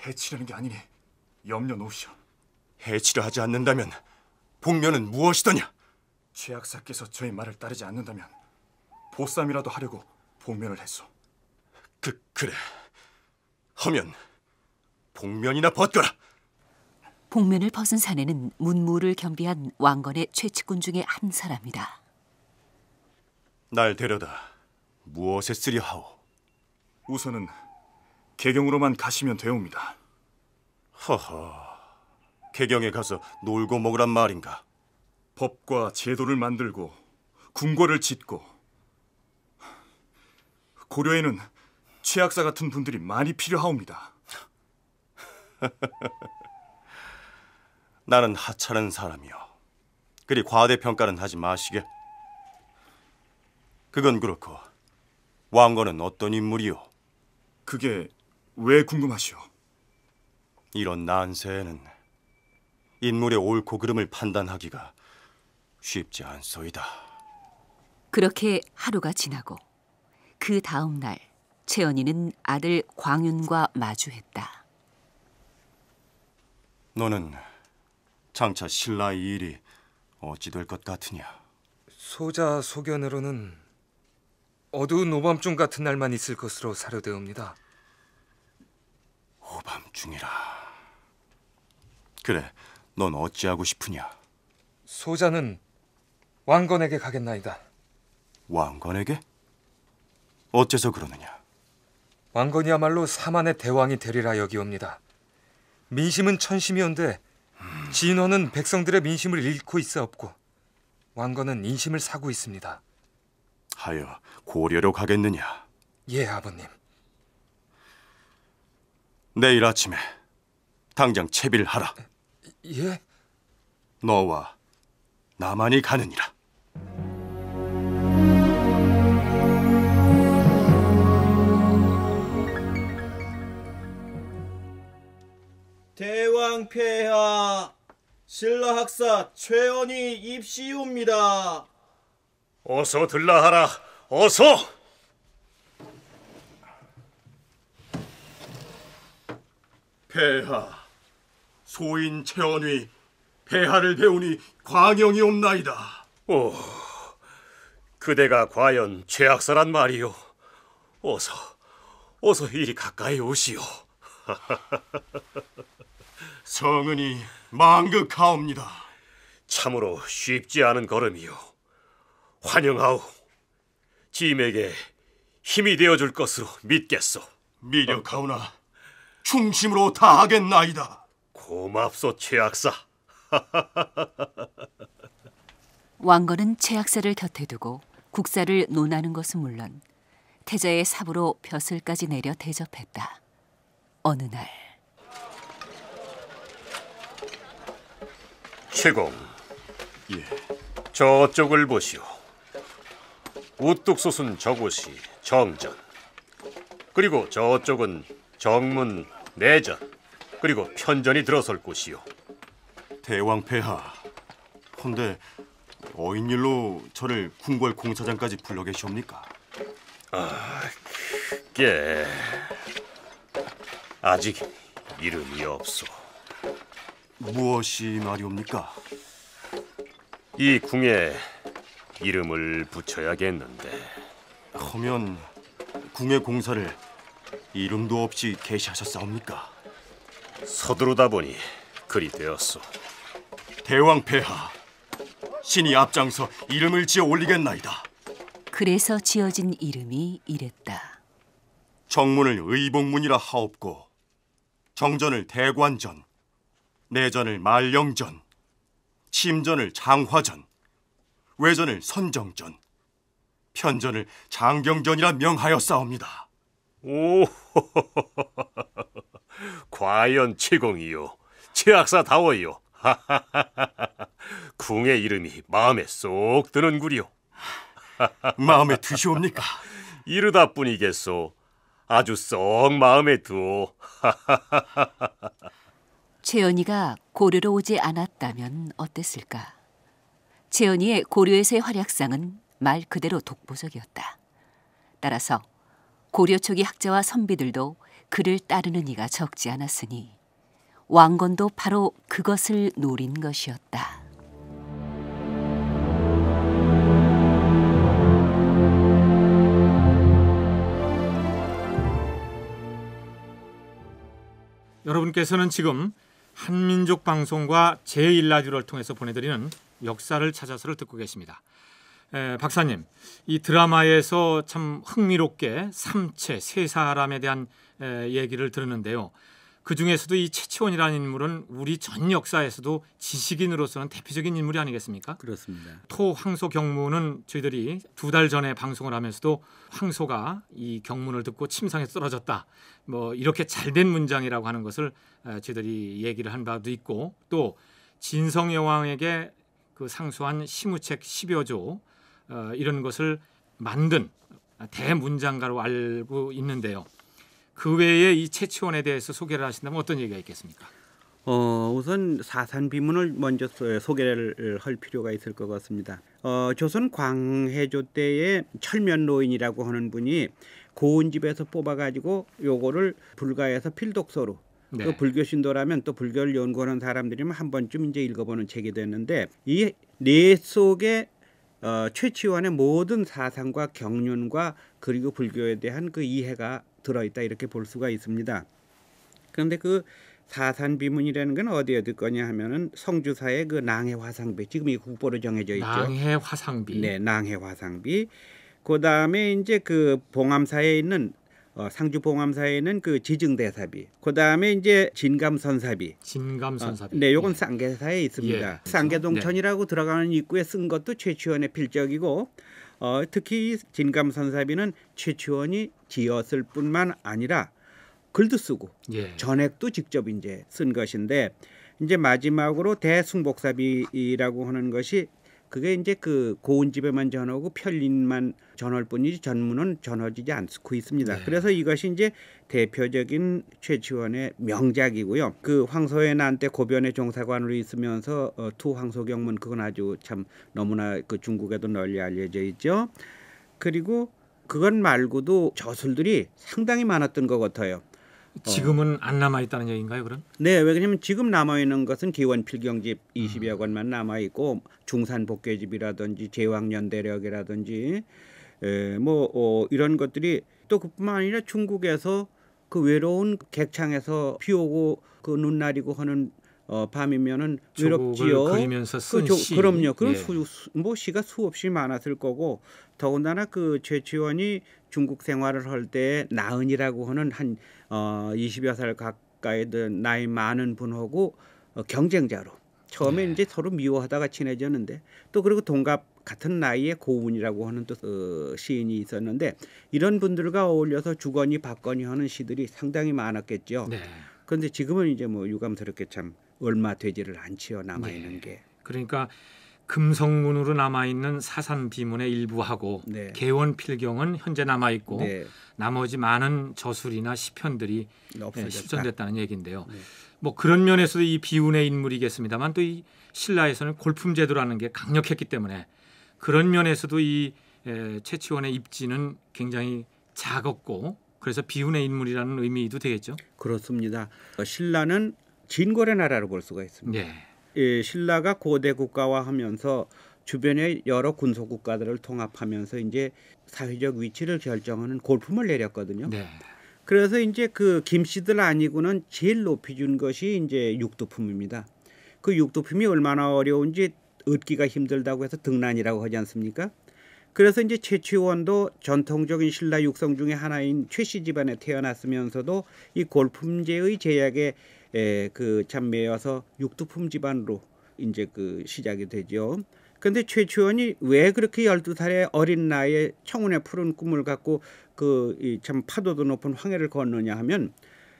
해치려는 게 아니니 염려놓으시오. 해치려 하지 않는다면 복면은 무엇이더냐? 최악사께서 저의 말을 따르지 않는다면 보쌈이라도 하려고 복면을 했소. 그 그래. 하면 복면이나 벗거라. 복면을 벗은 사내는 문무를 겸비한 왕건의 최측군 중의 한 사람이다. 날 데려다 무엇에 쓰리 하오? 우선은 개경으로만 가시면 되옵니다. 허허, 개경에 가서 놀고 먹으란 말인가? 법과 제도를 만들고 궁궐을 짓고 고려에는 최학사 같은 분들이 많이 필요하옵니다. 나는 하찮은 사람이여. 그리 과대평가는 하지 마시게. 그건 그렇고 왕건은 어떤 인물이요? 그게 왜 궁금하시오? 이런 난세에는 인물의 옳고 그름을 판단하기가 쉽지 않소이다. 그렇게 하루가 지나고 그 다음 날 채연이는 아들 광윤과 마주했다. 너는 장차 신라의 일이 어찌 될 것 같으냐? 소자 소견으로는 어두운 오밤중 같은 날만 있을 것으로 사료되옵니다. 오밤중이라. 그래, 넌 어찌하고 싶으냐? 소자는 왕건에게 가겠나이다. 왕건에게? 어째서 그러느냐? 왕건이야말로 사만의 대왕이 되리라 여기옵니다. 민심은 천심이온데 음. 진원은 백성들의 민심을 잃고 있어 없고 왕건은 인심을 사고 있습니다. 하여 고려로 가겠느냐? 예, 아버님. 내일 아침에 당장 채비를 하라. 예? 너와 나만이 가느니라. 대왕 폐하 신라 학사 최원희 입시옵니다 어서 들라하라. 어서. 폐하 소인 채원이 폐하를 배우니 광영이 옵나이다. 오, 그대가 과연 최악사란 말이오. 어서, 어서 이리 가까이 오시오. 성은이 망극하옵니다. 참으로 쉽지 않은 걸음이오 환영하오. 짐에게 힘이 되어줄 것으로 믿겠소. 미력하오나 충심으로 다하겠나이다. 고맙소 최악사. 왕건은 최악사를 곁에 두고 국사를 논하는 것은 물론 태자의 삽으로 벼슬까지 내려 대접했다. 어느 날 최공, 예, 저쪽을 보시오. 우뚝 솟은 저곳이 정전. 그리고 저쪽은 정문 내전. 그리고 편전이 들어설 곳이요. 대왕 폐하. 헌데 어인일로 저를 궁궐 공사장까지 불러 계시옵니까? 아, 그게 아직 이름이 없소. 무엇이 말이옵니까? 이 궁에 이름을 붙여야겠는데. 허면 궁의 공사를 이름도 없이 개시하셨사옵니까? 서두르다 보니 그리 되었소. 대왕 폐하, 신이 앞장서 이름을 지어 올리겠나이다. 그래서 지어진 이름이 이랬다. 정문을 의복문이라 하옵고 정전을 대관전, 내전을 말령전, 침전을 장화전, 외전을 선정전, 편전을 장경전이라 명하여싸웁니다 오, 과연 최공이요, 최악사다워요. 궁의 이름이 마음에 쏙 드는구려. 마음에 드시옵니까? 이르다 뿐이겠소. 아주 썩 마음에 두어. 최연이가 고르로 오지 않았다면 어땠을까? 채연이의 고려에서의 활약상은 말 그대로 독보적이었다. 따라서 고려 초기 학자와 선비들도 그를 따르는 이가 적지 않았으니 왕건도 바로 그것을 노린 것이었다. 여러분께서는 지금 한민족 방송과 제1라디오를 통해서 보내드리는 역사를 찾아서를 듣고 계십니다. 에, 박사님, 이 드라마에서 참 흥미롭게 삼체 세 사람에 대한 에, 얘기를 들었는데요. 그 중에서도 이 최치원이라는 인물은 우리 전 역사에서도 지식인으로서는 대표적인 인물이 아니겠습니까? 그렇습니다. 토 황소 경문은 저희들이 두 달 전에 방송을 하면서도 황소가 이 경문을 듣고 침상에 떨어졌다. 뭐 이렇게 잘된 문장이라고 하는 것을 저희들이 얘기를 한 바도 있고 또 진성 여왕에게 그 상수한 시무책 10여 조 어, 이런 것을 만든 대문장가로 알고 있는데요. 그 외에 이 채치원에 대해서 소개를 하신다면 어떤 얘기가 있겠습니까? 어, 우선 사산 비문을 먼저 소개를 할 필요가 있을 것 같습니다. 어, 조선 광해조 때의 철면 노인이라고 하는 분이 고운 집에서 뽑아가지고 요거를 불가에서 필독서로 네. 또 그 불교 신도라면 또 불교를 연구하는 사람들이면 한 번쯤 이제 읽어보는 책이 됐는데 이 뇌 속에 어, 최치원의 모든 사상과 경륜과 그리고 불교에 대한 그 이해가 들어있다 이렇게 볼 수가 있습니다. 그런데 그 사산 비문이라는 건 어디에 들 거냐 하면은 성주사의 그 낭해 화상비 지금 이 국보로 정해져 있죠. 낭해 화상비. 네, 낭해 화상비. 그다음에 이제 그 봉암사에 있는 어, 상주봉암사에는 그 지증대사비, 그 다음에 이제 진감선사비. 진감선사비. 어, 네, 요건 예. 쌍계사에 있습니다. 예, 그렇죠? 쌍계동천이라고 네. 들어가는 입구에 쓴 것도 최치원의 필적이고, 어, 특히 진감선사비는 최치원이 지었을 뿐만 아니라 글도 쓰고 예. 전액도 직접 이제 쓴 것인데 이제 마지막으로 대승복사비라고 하는 것이 그게 이제 그 고운 집에만 전하고 편린만 전할 뿐이지 전문은 전해지지 않고 있습니다. 네. 그래서 이것이 이제 대표적인 최치원의 명작이고요. 그 황소의 난 때 고변의 종사관으로 있으면서 어, 투 황소경문 그건 아주 참 너무나 그 중국에도 널리 알려져 있죠. 그리고 그건 말고도 저술들이 상당히 많았던 것 같아요. 지금은 어. 안 남아 있다는 얘기인가요, 그럼? 네, 왜냐하면 지금 남아 있는 것은 기원 필경집 20여 권만 음. 남아 있고 중산 복개집이라든지 제왕년대력이라든지 에, 뭐 어, 이런 것들이 또 그뿐만 아니라 중국에서 그 외로운 객창에서 비오고 그 눈날이고 하는 어, 밤이면은 외롭지요. 그리면서 그 쓴 그, 조, 시. 그럼요. 그런 예. 수, 뭐 시가 수없이 많았을 거고 더군다나 그 최치원이 중국 생활을 할 때 나은이라고 하는 한 어, 20여 살 가까이 된 나이 많은 분하고 어, 경쟁자로 처음에 네. 이제 서로 미워하다가 친해졌는데 또 그리고 동갑 같은 나이에 고운이라고 하는 또 어, 시인이 있었는데 이런 분들과 어울려서 주거니 받거니 하는 시들이 상당히 많았겠죠. 네. 그런데 지금은 이제 뭐 유감스럽게 참 얼마 되지를 않지요 남아 있는 네. 게. 그러니까 금성문으로 남아있는 사산 비문의 일부하고 네. 개원 필경은 현재 남아있고 네. 나머지 많은 저술이나 시편들이 네, 네 실존됐다는 얘기인데요. 네. 뭐 그런 면에서도 이 비운의 인물이겠습니다만 또 이 신라에서는 골품 제도라는 게 강력했기 때문에 그런 면에서도 이 최치원의 입지는 굉장히 작었고 그래서 비운의 인물이라는 의미도 되겠죠. 그렇습니다. 신라는 진골의 나라로 볼 수가 있습니다. 네. 신라가 고대 국가화하면서 주변의 여러 군소 국가들을 통합하면서 이제 사회적 위치를 결정하는 골품을 내렸거든요. 네. 그래서 이제 그 김씨들 아니고는 제일 높이 준 것이 이제 육두품입니다. 그 육두품이 얼마나 어려운지 얻기가 힘들다고 해서 등란이라고 하지 않습니까? 그래서 이제 최치원도 전통적인 신라 육성 중의 하나인 최씨 집안에 태어났으면서도 이 골품제의 제약에 에, 예, 그잔매에 와서 육두품 집안으로 이제 그 시작이 되죠. 근데 최치원이 왜 그렇게 열두 살의 어린 나이에 청혼의 푸른 꿈을 갖고 그참 파도도 높은 황해를 건느냐 하면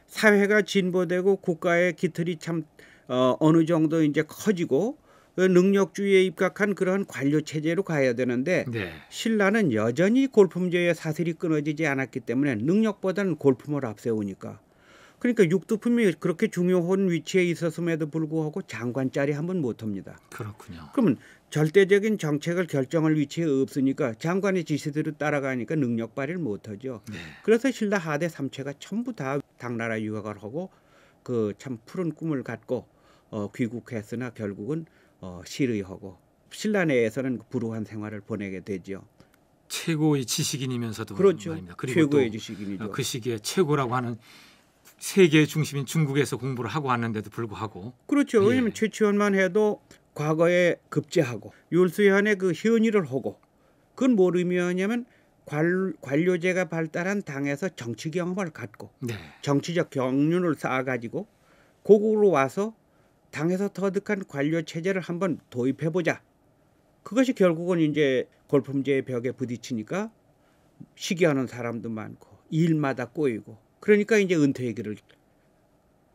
사회가 진보되고 국가의 기틀이 참 어, 어느 정도 이제 커지고 능력주의에 입각한 그러한 관료 체제로 가야 되는데 네. 신라는 여전히 골품제의 사슬이 끊어지지 않았기 때문에 능력보다는 골품을 앞세우니까 그러니까 육두품이 그렇게 중요한 위치에 있었음에도 불구하고 장관 자리 한 번 못합니다. 그렇군요. 그러면 절대적인 정책을 결정할 위치에 없으니까 장관의 지시대로 따라가니까 능력 발휘를 못하죠. 네. 그래서 신라 하대 삼체가 전부 다 당나라 유학을 하고 그 참 푸른 꿈을 갖고 어, 귀국했으나 결국은 어, 실의하고 신라 내에서는 그 불우한 생활을 보내게 되지 최고의 지식인이면서도 그렇죠. 말입니다. 그리고 최고의 지식인이죠. 그 시기에 최고라고 하는 세계의 중심인 중국에서 공부를 하고 왔는데도 불구하고 그렇죠. 예. 왜냐하면 최치원만 해도 과거에 급제하고 율수현의 그 현의를 하고 그건 뭘 의미하냐면 관, 관료제가 발달한 당에서 정치 경험을 갖고 네. 정치적 경륜을 쌓아가지고 고국으로 와서 당에서 터득한 관료 체제를 한번 도입해 보자. 그것이 결국은 이제 골품제의 벽에 부딪히니까 시기하는 사람도 많고 일마다 꼬이고 그러니까 이제 은퇴 얘기를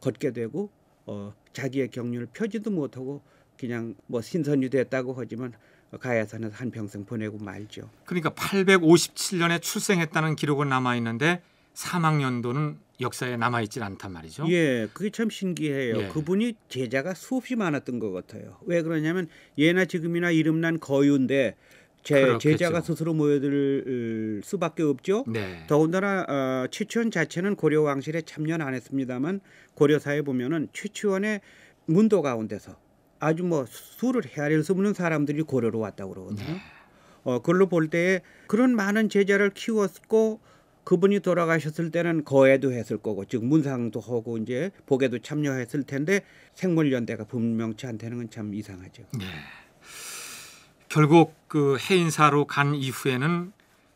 걷게 되고 어, 자기의 경륜을 펴지도 못하고 그냥 뭐신선유됐다고 하지만 가야산에서 한 평생 보내고 말죠. 그러니까 857년에 출생했다는 기록은 남아 있는데 사망 연도는 역사에 남아 있질 않단 말이죠. 예, 그게 참 신기해요. 예. 그분이 제자가 수없이 많았던 것 같아요. 왜 그러냐면 예나 지금이나 이름난 거유인데 제, 제자가 스스로 모여들 수밖에 없죠. 네. 더군다나 어, 최치원 자체는 고려 왕실에 참여는 안 했습니다만 고려사에 보면은 최치원의 문도 가운데서 아주 뭐 술을 헤아릴 수 없는 사람들이 고려로 왔다고 그러거든요. 네. 어, 그걸로 볼 때에 그런 많은 제자를 키웠고 그분이 돌아가셨을 때는 거에도 했을 거고 즉 문상도 하고 이제 복에도 참여했을 텐데 생물연대가 분명치 않다는 건 참 이상하죠. 네. 결국 그 해인사로 간 이후에는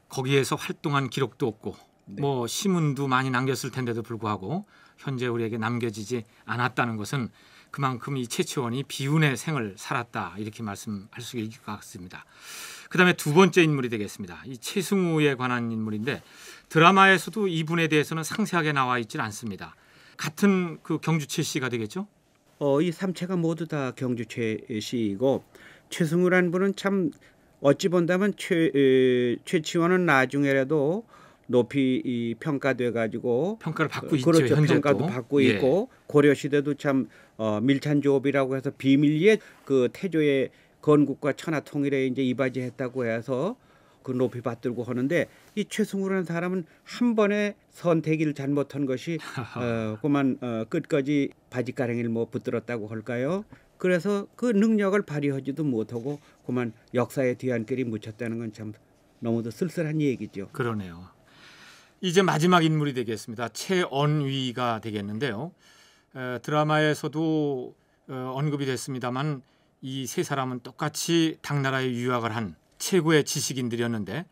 거기에서 활동한 기록도 없고 네. 뭐 시문도 많이 남겼을 텐데도 불구하고 현재 우리에게 남겨지지 않았다는 것은 그만큼 이 최치원이 비운의 생을 살았다 이렇게 말씀할 수 있을 것 같습니다. 그다음에 두 번째 인물이 되겠습니다. 이 최승우에 관한 인물인데 드라마에서도 이분에 대해서는 상세하게 나와 있지는 않습니다. 같은 그 경주 최 씨가 되겠죠? 어, 이 삼체가 모두 다 경주 최 씨이고 최승우라는 분은 참 어찌 본다면 최 에, 최치원은 나중에라도 높이 이 평가돼 가지고 평가를 받고 어, 있죠. 그렇죠. 평가도 받고 예. 있고 고려 시대도 참 어, 밀찬 조업이라고 해서 비밀리에 그 태조의 건국과 천하 통일에 이제 이바지했다고 해서 그 높이 받들고 하는데 이 최승우라는 사람은 한 번에 선택을 잘못한 것이 어, 그만 어, 끝까지 바지가랭이를 뭐 붙들었다고 할까요? 그래서 그 능력을 발휘하지도 못하고 그만 역사의 뒤안길이 묻혔다는 건 참 너무도 쓸쓸한 얘기죠. 그러네요. 이제 마지막 인물이 되겠습니다. 최언위가 되겠는데요. 에, 드라마에서도 어, 언급이 됐습니다만 이 세 사람은 똑같이 당나라에 유학을 한 최고의 지식인들이었는데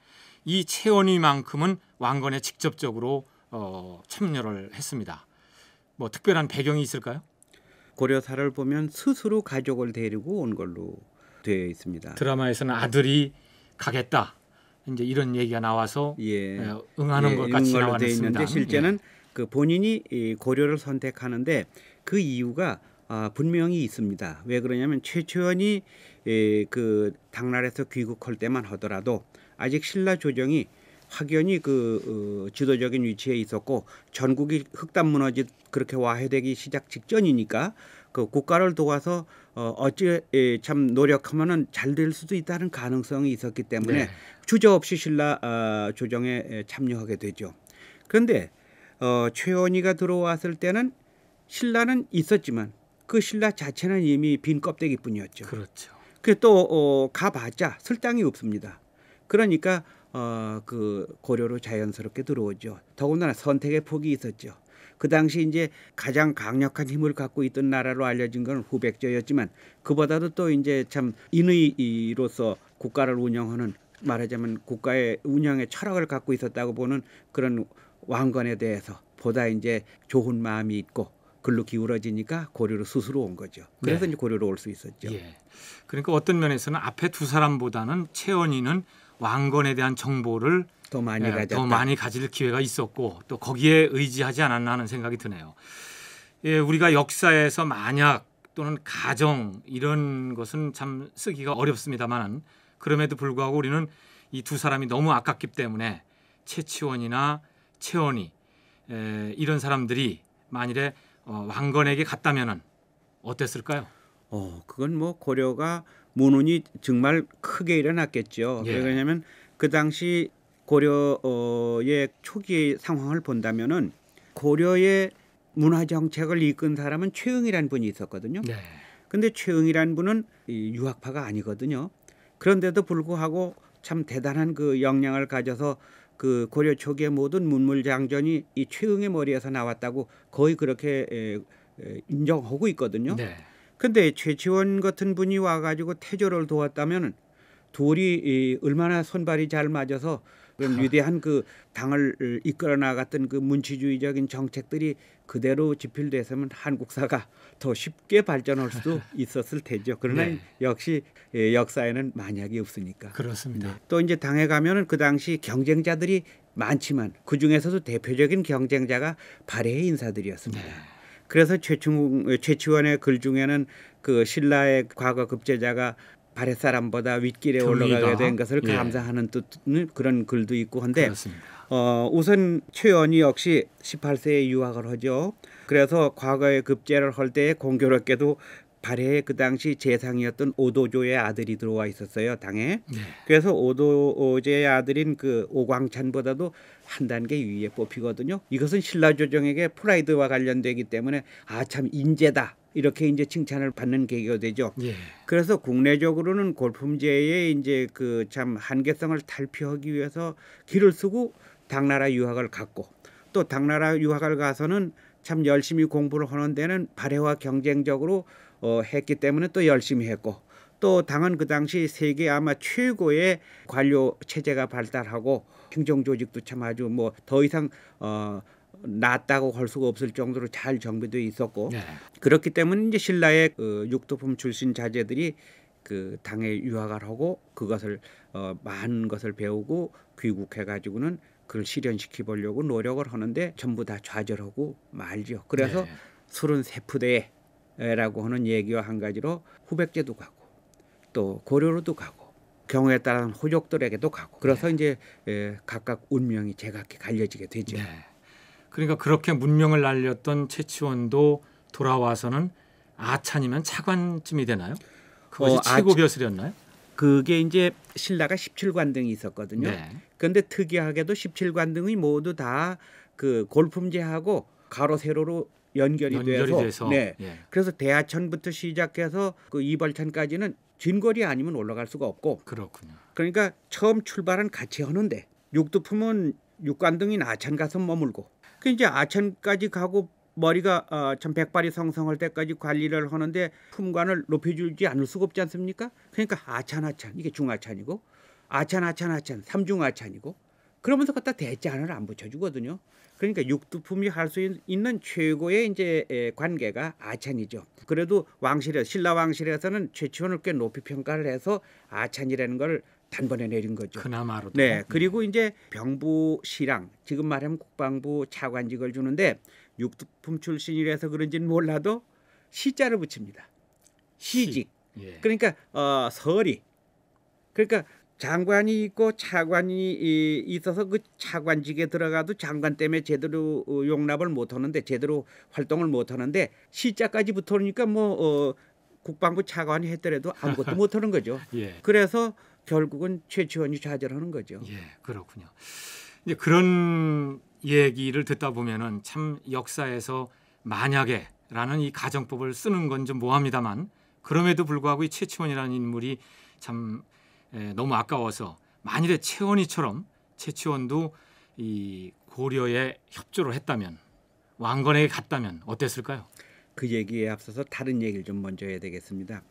이 최언위만큼은 왕건에 직접적으로 어, 참여를 했습니다. 뭐 특별한 배경이 있을까요? 고려사를 보면 스스로 가족을 데리고 온 걸로 되어 있습니다. 드라마에서는 아들이 가겠다. 이제 이런 얘기가 나와서 예. 예 응하는 예, 것 같이 나왔 있는데 예. 실제는 예. 그 본인이 고려를 선택하는데 그 이유가 아, 분명히 있습니다. 왜 그러냐면 최초연이 예, 그 당나라에서 귀국할 때만 하더라도 아직 신라 조정이 확연히 그 어, 지도적인 위치에 있었고 전국이 흑담 무너지 그렇게 와해되기 시작 직전이니까 그 국가를 도와서 어, 어찌 예, 참 노력하면은 잘 될 수도 있다는 가능성이 있었기 때문에 네. 주저없이 신라 어, 조정에 에, 예, 참여하게 되죠. 그런데 어, 최원희가 들어왔을 때는 신라는 있었지만 그 신라 자체는 이미 빈 껍데기뿐이었죠. 그렇죠. 그또 어, 가봤자 설 땅이 없습니다. 그러니까 어, 그 고려로 자연스럽게 들어오죠. 더군다나 선택의 폭이 있었죠. 그 당시 이제 가장 강력한 힘을 갖고 있던 나라로 알려진 건 후백제였지만 그보다도 또 이제 참 인의로서 국가를 운영하는 말하자면 국가의 운영의 철학을 갖고 있었다고 보는 그런 왕건에 대해서 보다 이제 좋은 마음이 있고 글로 기울어지니까 고려로 스스로 온 거죠. 그래서 네. 이제 고려로 올 수 있었죠. 예. 그러니까 어떤 면에서는 앞에 두 사람보다는 채원이는 왕건에 대한 정보를 더 많이, 예, 더 많이 가질 기회가 있었고 또 거기에 의지하지 않았나 하는 생각이 드네요. 예, 우리가 역사에서 만약 또는 가정 이런 것은 참 쓰기가 어렵습니다만은 그럼에도 불구하고 우리는 이 두 사람이 너무 아깝기 때문에 최치원이나 최원이 에, 이런 사람들이 만일에 어, 왕건에게 갔다면은 어땠을까요? 어, 그건 뭐 고려가 문운이 정말 크게 일어났겠죠. 예. 그러니까 왜냐면그 당시 고려의 초기 상황을 본다면은 고려의 문화 정책을 이끈 사람은 최응이라는 분이 있었거든요. 네. 근데 최응이라는 분은 이 유학파가 아니거든요. 그런데도 불구하고 참 대단한 그 역량을 가져서 그 고려 초기의 모든 문물장전이 이 최응의 머리에서 나왔다고 거의 그렇게 에, 인정하고 있거든요. 네. 근데 최치원 같은 분이 와가지고 태조를 도왔다면 둘이 얼마나 손발이 잘 맞아서 그런 위대한 그 당을 이끌어 나갔던 그 문치주의적인 정책들이 그대로 집필됐으면 한국사가 더 쉽게 발전할 수도 있었을 테죠. 그러나 네. 역시 예, 역사에는 만약이 없으니까. 그렇습니다. 네. 또 이제 당에 가면은 그 당시 경쟁자들이 많지만 그 중에서도 대표적인 경쟁자가 발해의 인사들이었습니다. 네. 그래서 최충 최치원의 글 중에는 그 신라의 과거 급제자가 바해 사람보다 윗길에 경리가. 올라가게 된 것을 예. 감사하는 뜻 그런 글도 있고 한데 어, 우선 최연이 역시 18세에 유학을 하죠. 그래서 과거의 급제를 할 때 공교롭게도 발해에 그 당시 재상이었던 오도조의 아들이 들어와 있었어요 당에. 네. 그래서 오도조의 아들인 그 오광찬보다도 한 단계 위에 뽑히거든요. 이것은 신라 조정에게 프라이드와 관련되기 때문에 아 참 인재다 이렇게 이제 칭찬을 받는 계기가 되죠. 예. 그래서 국내적으로는 골품제의 이제 그 참 한계성을 탈피하기 위해서 길을 쓰고 당나라 유학을 갔고 또 당나라 유학을 가서는 참 열심히 공부를 하는 데는 발해와 경쟁적으로 어, 했기 때문에 또 열심히 했고 또 당은 그 당시 세계 아마 최고의 관료 체제가 발달하고 행정 조직도 참 아주 뭐 더 이상 어 낫다고 할 수가 없을 정도로 잘 정비돼 있었고 네. 그렇기 때문에 이제 신라의 그육두품 어, 출신 자제들이 그 당에 유학을 하고 그것을 어 많은 것을 배우고 귀국해 가지고는 그걸 실현시키 보려고 노력을 하는데 전부 다 좌절하고 말죠. 그래서 서른 네. 세푸대에 라고 하는 얘기와 한 가지로 후백제도 가고 또 고려로도 가고 경우에 따른 호족들에게도 가고 그래서 네. 이제 예, 각각 운명이 제각기 갈려지게 되죠. 네. 그러니까 그렇게 문명을 날렸던 최치원도 돌아와서는 아찬이면 차관쯤이 되나요? 그것이 어, 최고벼슬이었나요? 그게 이제 신라가 17관등이 있었거든요. 네. 그런데 특이하게도 17관등이 모두 다 그 골품제하고 가로 세로로 연결이, 연결이 돼서, 돼서, 네. 예. 그래서 대하천부터 시작해서 그 이벌천까지는 진골이 아니면 올라갈 수가 없고 그렇군요. 그러니까 처음 출발은 같이 하는데 육두품은 육관등인 아천 가서 머물고 그 이제 아천까지 가고 머리가 어, 참 백발이 성성할 때까지 관리를 하는데 품관을 높여주지 않을 수가 없지 않습니까? 그러니까 아찬 아찬 이게 중아찬이고 아찬 아찬 아찬 삼중아찬이고 그러면서 갖다 대자안을 안 붙여주거든요. 그러니까 육두품이 할 수 있는 최고의 이제 관계가 아찬이죠. 그래도 왕실에 신라 왕실에서는 최치원을 꽤 높이 평가를 해서 아찬이라는 걸 단번에 내린 거죠. 그나마로 네. 음. 그리고 이제 병부 시랑 지금 말하면 국방부 차관직을 주는데 육두품 출신이라서 그런지는 몰라도 시자를 붙입니다. 시직. 시, 예. 그러니까 어, 서리. 그러니까 장관이 있고 차관이 있어서 그 차관직에 들어가도 장관 때문에 제대로 어, 용납을 못 하는데 제대로 활동을 못 하는데 실자까지 붙으니까 뭐 어, 국방부 차관이 했더라도 아무것도 못 하는 거죠. 예. 그래서 결국은 최치원이 좌절하는 거죠. 예, 그렇군요. 이제 그런 얘기를 듣다 보면은 참 역사에서 만약에라는 이 가정법을 쓰는 건 좀 모합니다만 그럼에도 불구하고 이 최치원이라는 인물이 참 예, 너무 아까워서 만일에 채원이처럼 최치원도 이 고려에 협조를 했다면 왕건에게 갔다면 어땠을까요? 그 얘기에 앞서서 다른 얘기를 좀 먼저 해야 되겠습니다.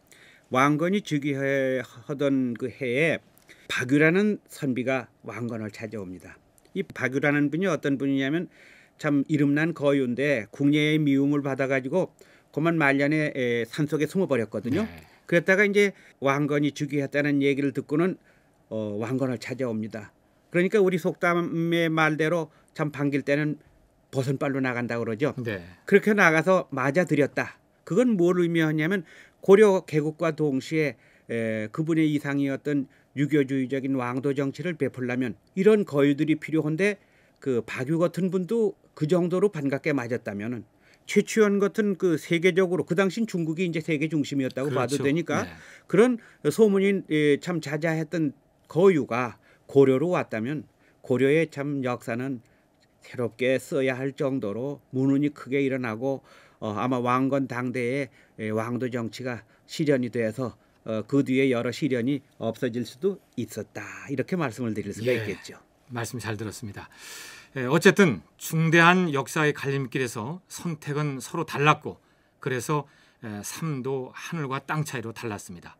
왕건이 즉위하던 그 해에 박유라는 선비가 왕건을 찾아옵니다. 이 박유라는 분이 어떤 분이냐면 참 이름난 거요인데 궁예의 미움을 받아가지고 그만 말년에 산속에 숨어버렸거든요. 네. 그랬다가 이제 왕건이 즉위했다는 얘기를 듣고는 어, 왕건을 찾아옵니다. 그러니까 우리 속담의 말대로 참 반길 때는 버선발로 나간다 그러죠. 네. 그렇게 나가서 맞아들였다. 그건 뭘 의미하냐면 고려 개국과 동시에 에, 그분의 이상이었던 유교주의적인 왕도 정치를 베풀려면 이런 거유들이 필요한데 그 박유 같은 분도 그 정도로 반갑게 맞았다면은 최치원 같은 그 세계적으로 그 당시 중국이 이제 세계 중심이었다고 그렇죠. 봐도 되니까 네. 그런 소문이 예, 참 자자했던 거유가 고려로 왔다면 고려의 참 역사는 새롭게 써야 할 정도로 문운이 크게 일어나고 어, 아마 왕건 당대에 예, 왕도 정치가 실현이 돼서 어, 그 뒤에 여러 시련이 없어질 수도 있었다 이렇게 말씀을 드릴 수가 예, 있겠죠. 말씀 잘 들었습니다. 예, 어쨌든 중대한 역사의 갈림길에서 선택은 서로 달랐고 그래서 삶도 예, 하늘과 땅 차이로 달랐습니다.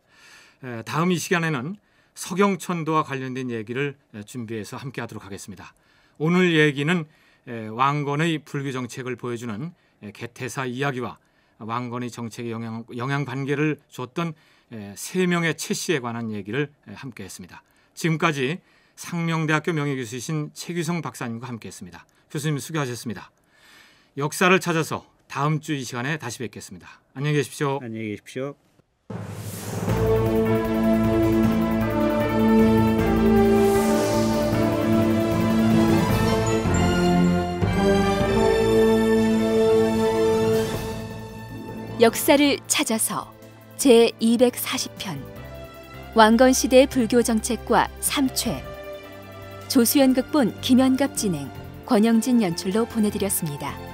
예, 다음 이 시간에는 서경천도와 관련된 얘기를 준비해서 함께 하도록 하겠습니다. 오늘 얘기는 왕건의 불교 정책을 보여주는 개태사 이야기와 왕건의 정책에 영향, 영향 반개를 줬던 세 명의 최 씨에 관한 얘기를 함께 했습니다. 지금까지 상명대학교 명예교수이신 최규성 박사님과 함께했습니다. 교수님 수고하셨습니다. 역사를 찾아서 다음 주 이 시간에 다시 뵙겠습니다. 안녕히 계십시오. 안녕히 계십시오. 역사를 찾아서 제 240편 왕건 시대 불교 정책과 삼최 조수연 극본 김연갑 진행 권영진 연출로 보내드렸습니다.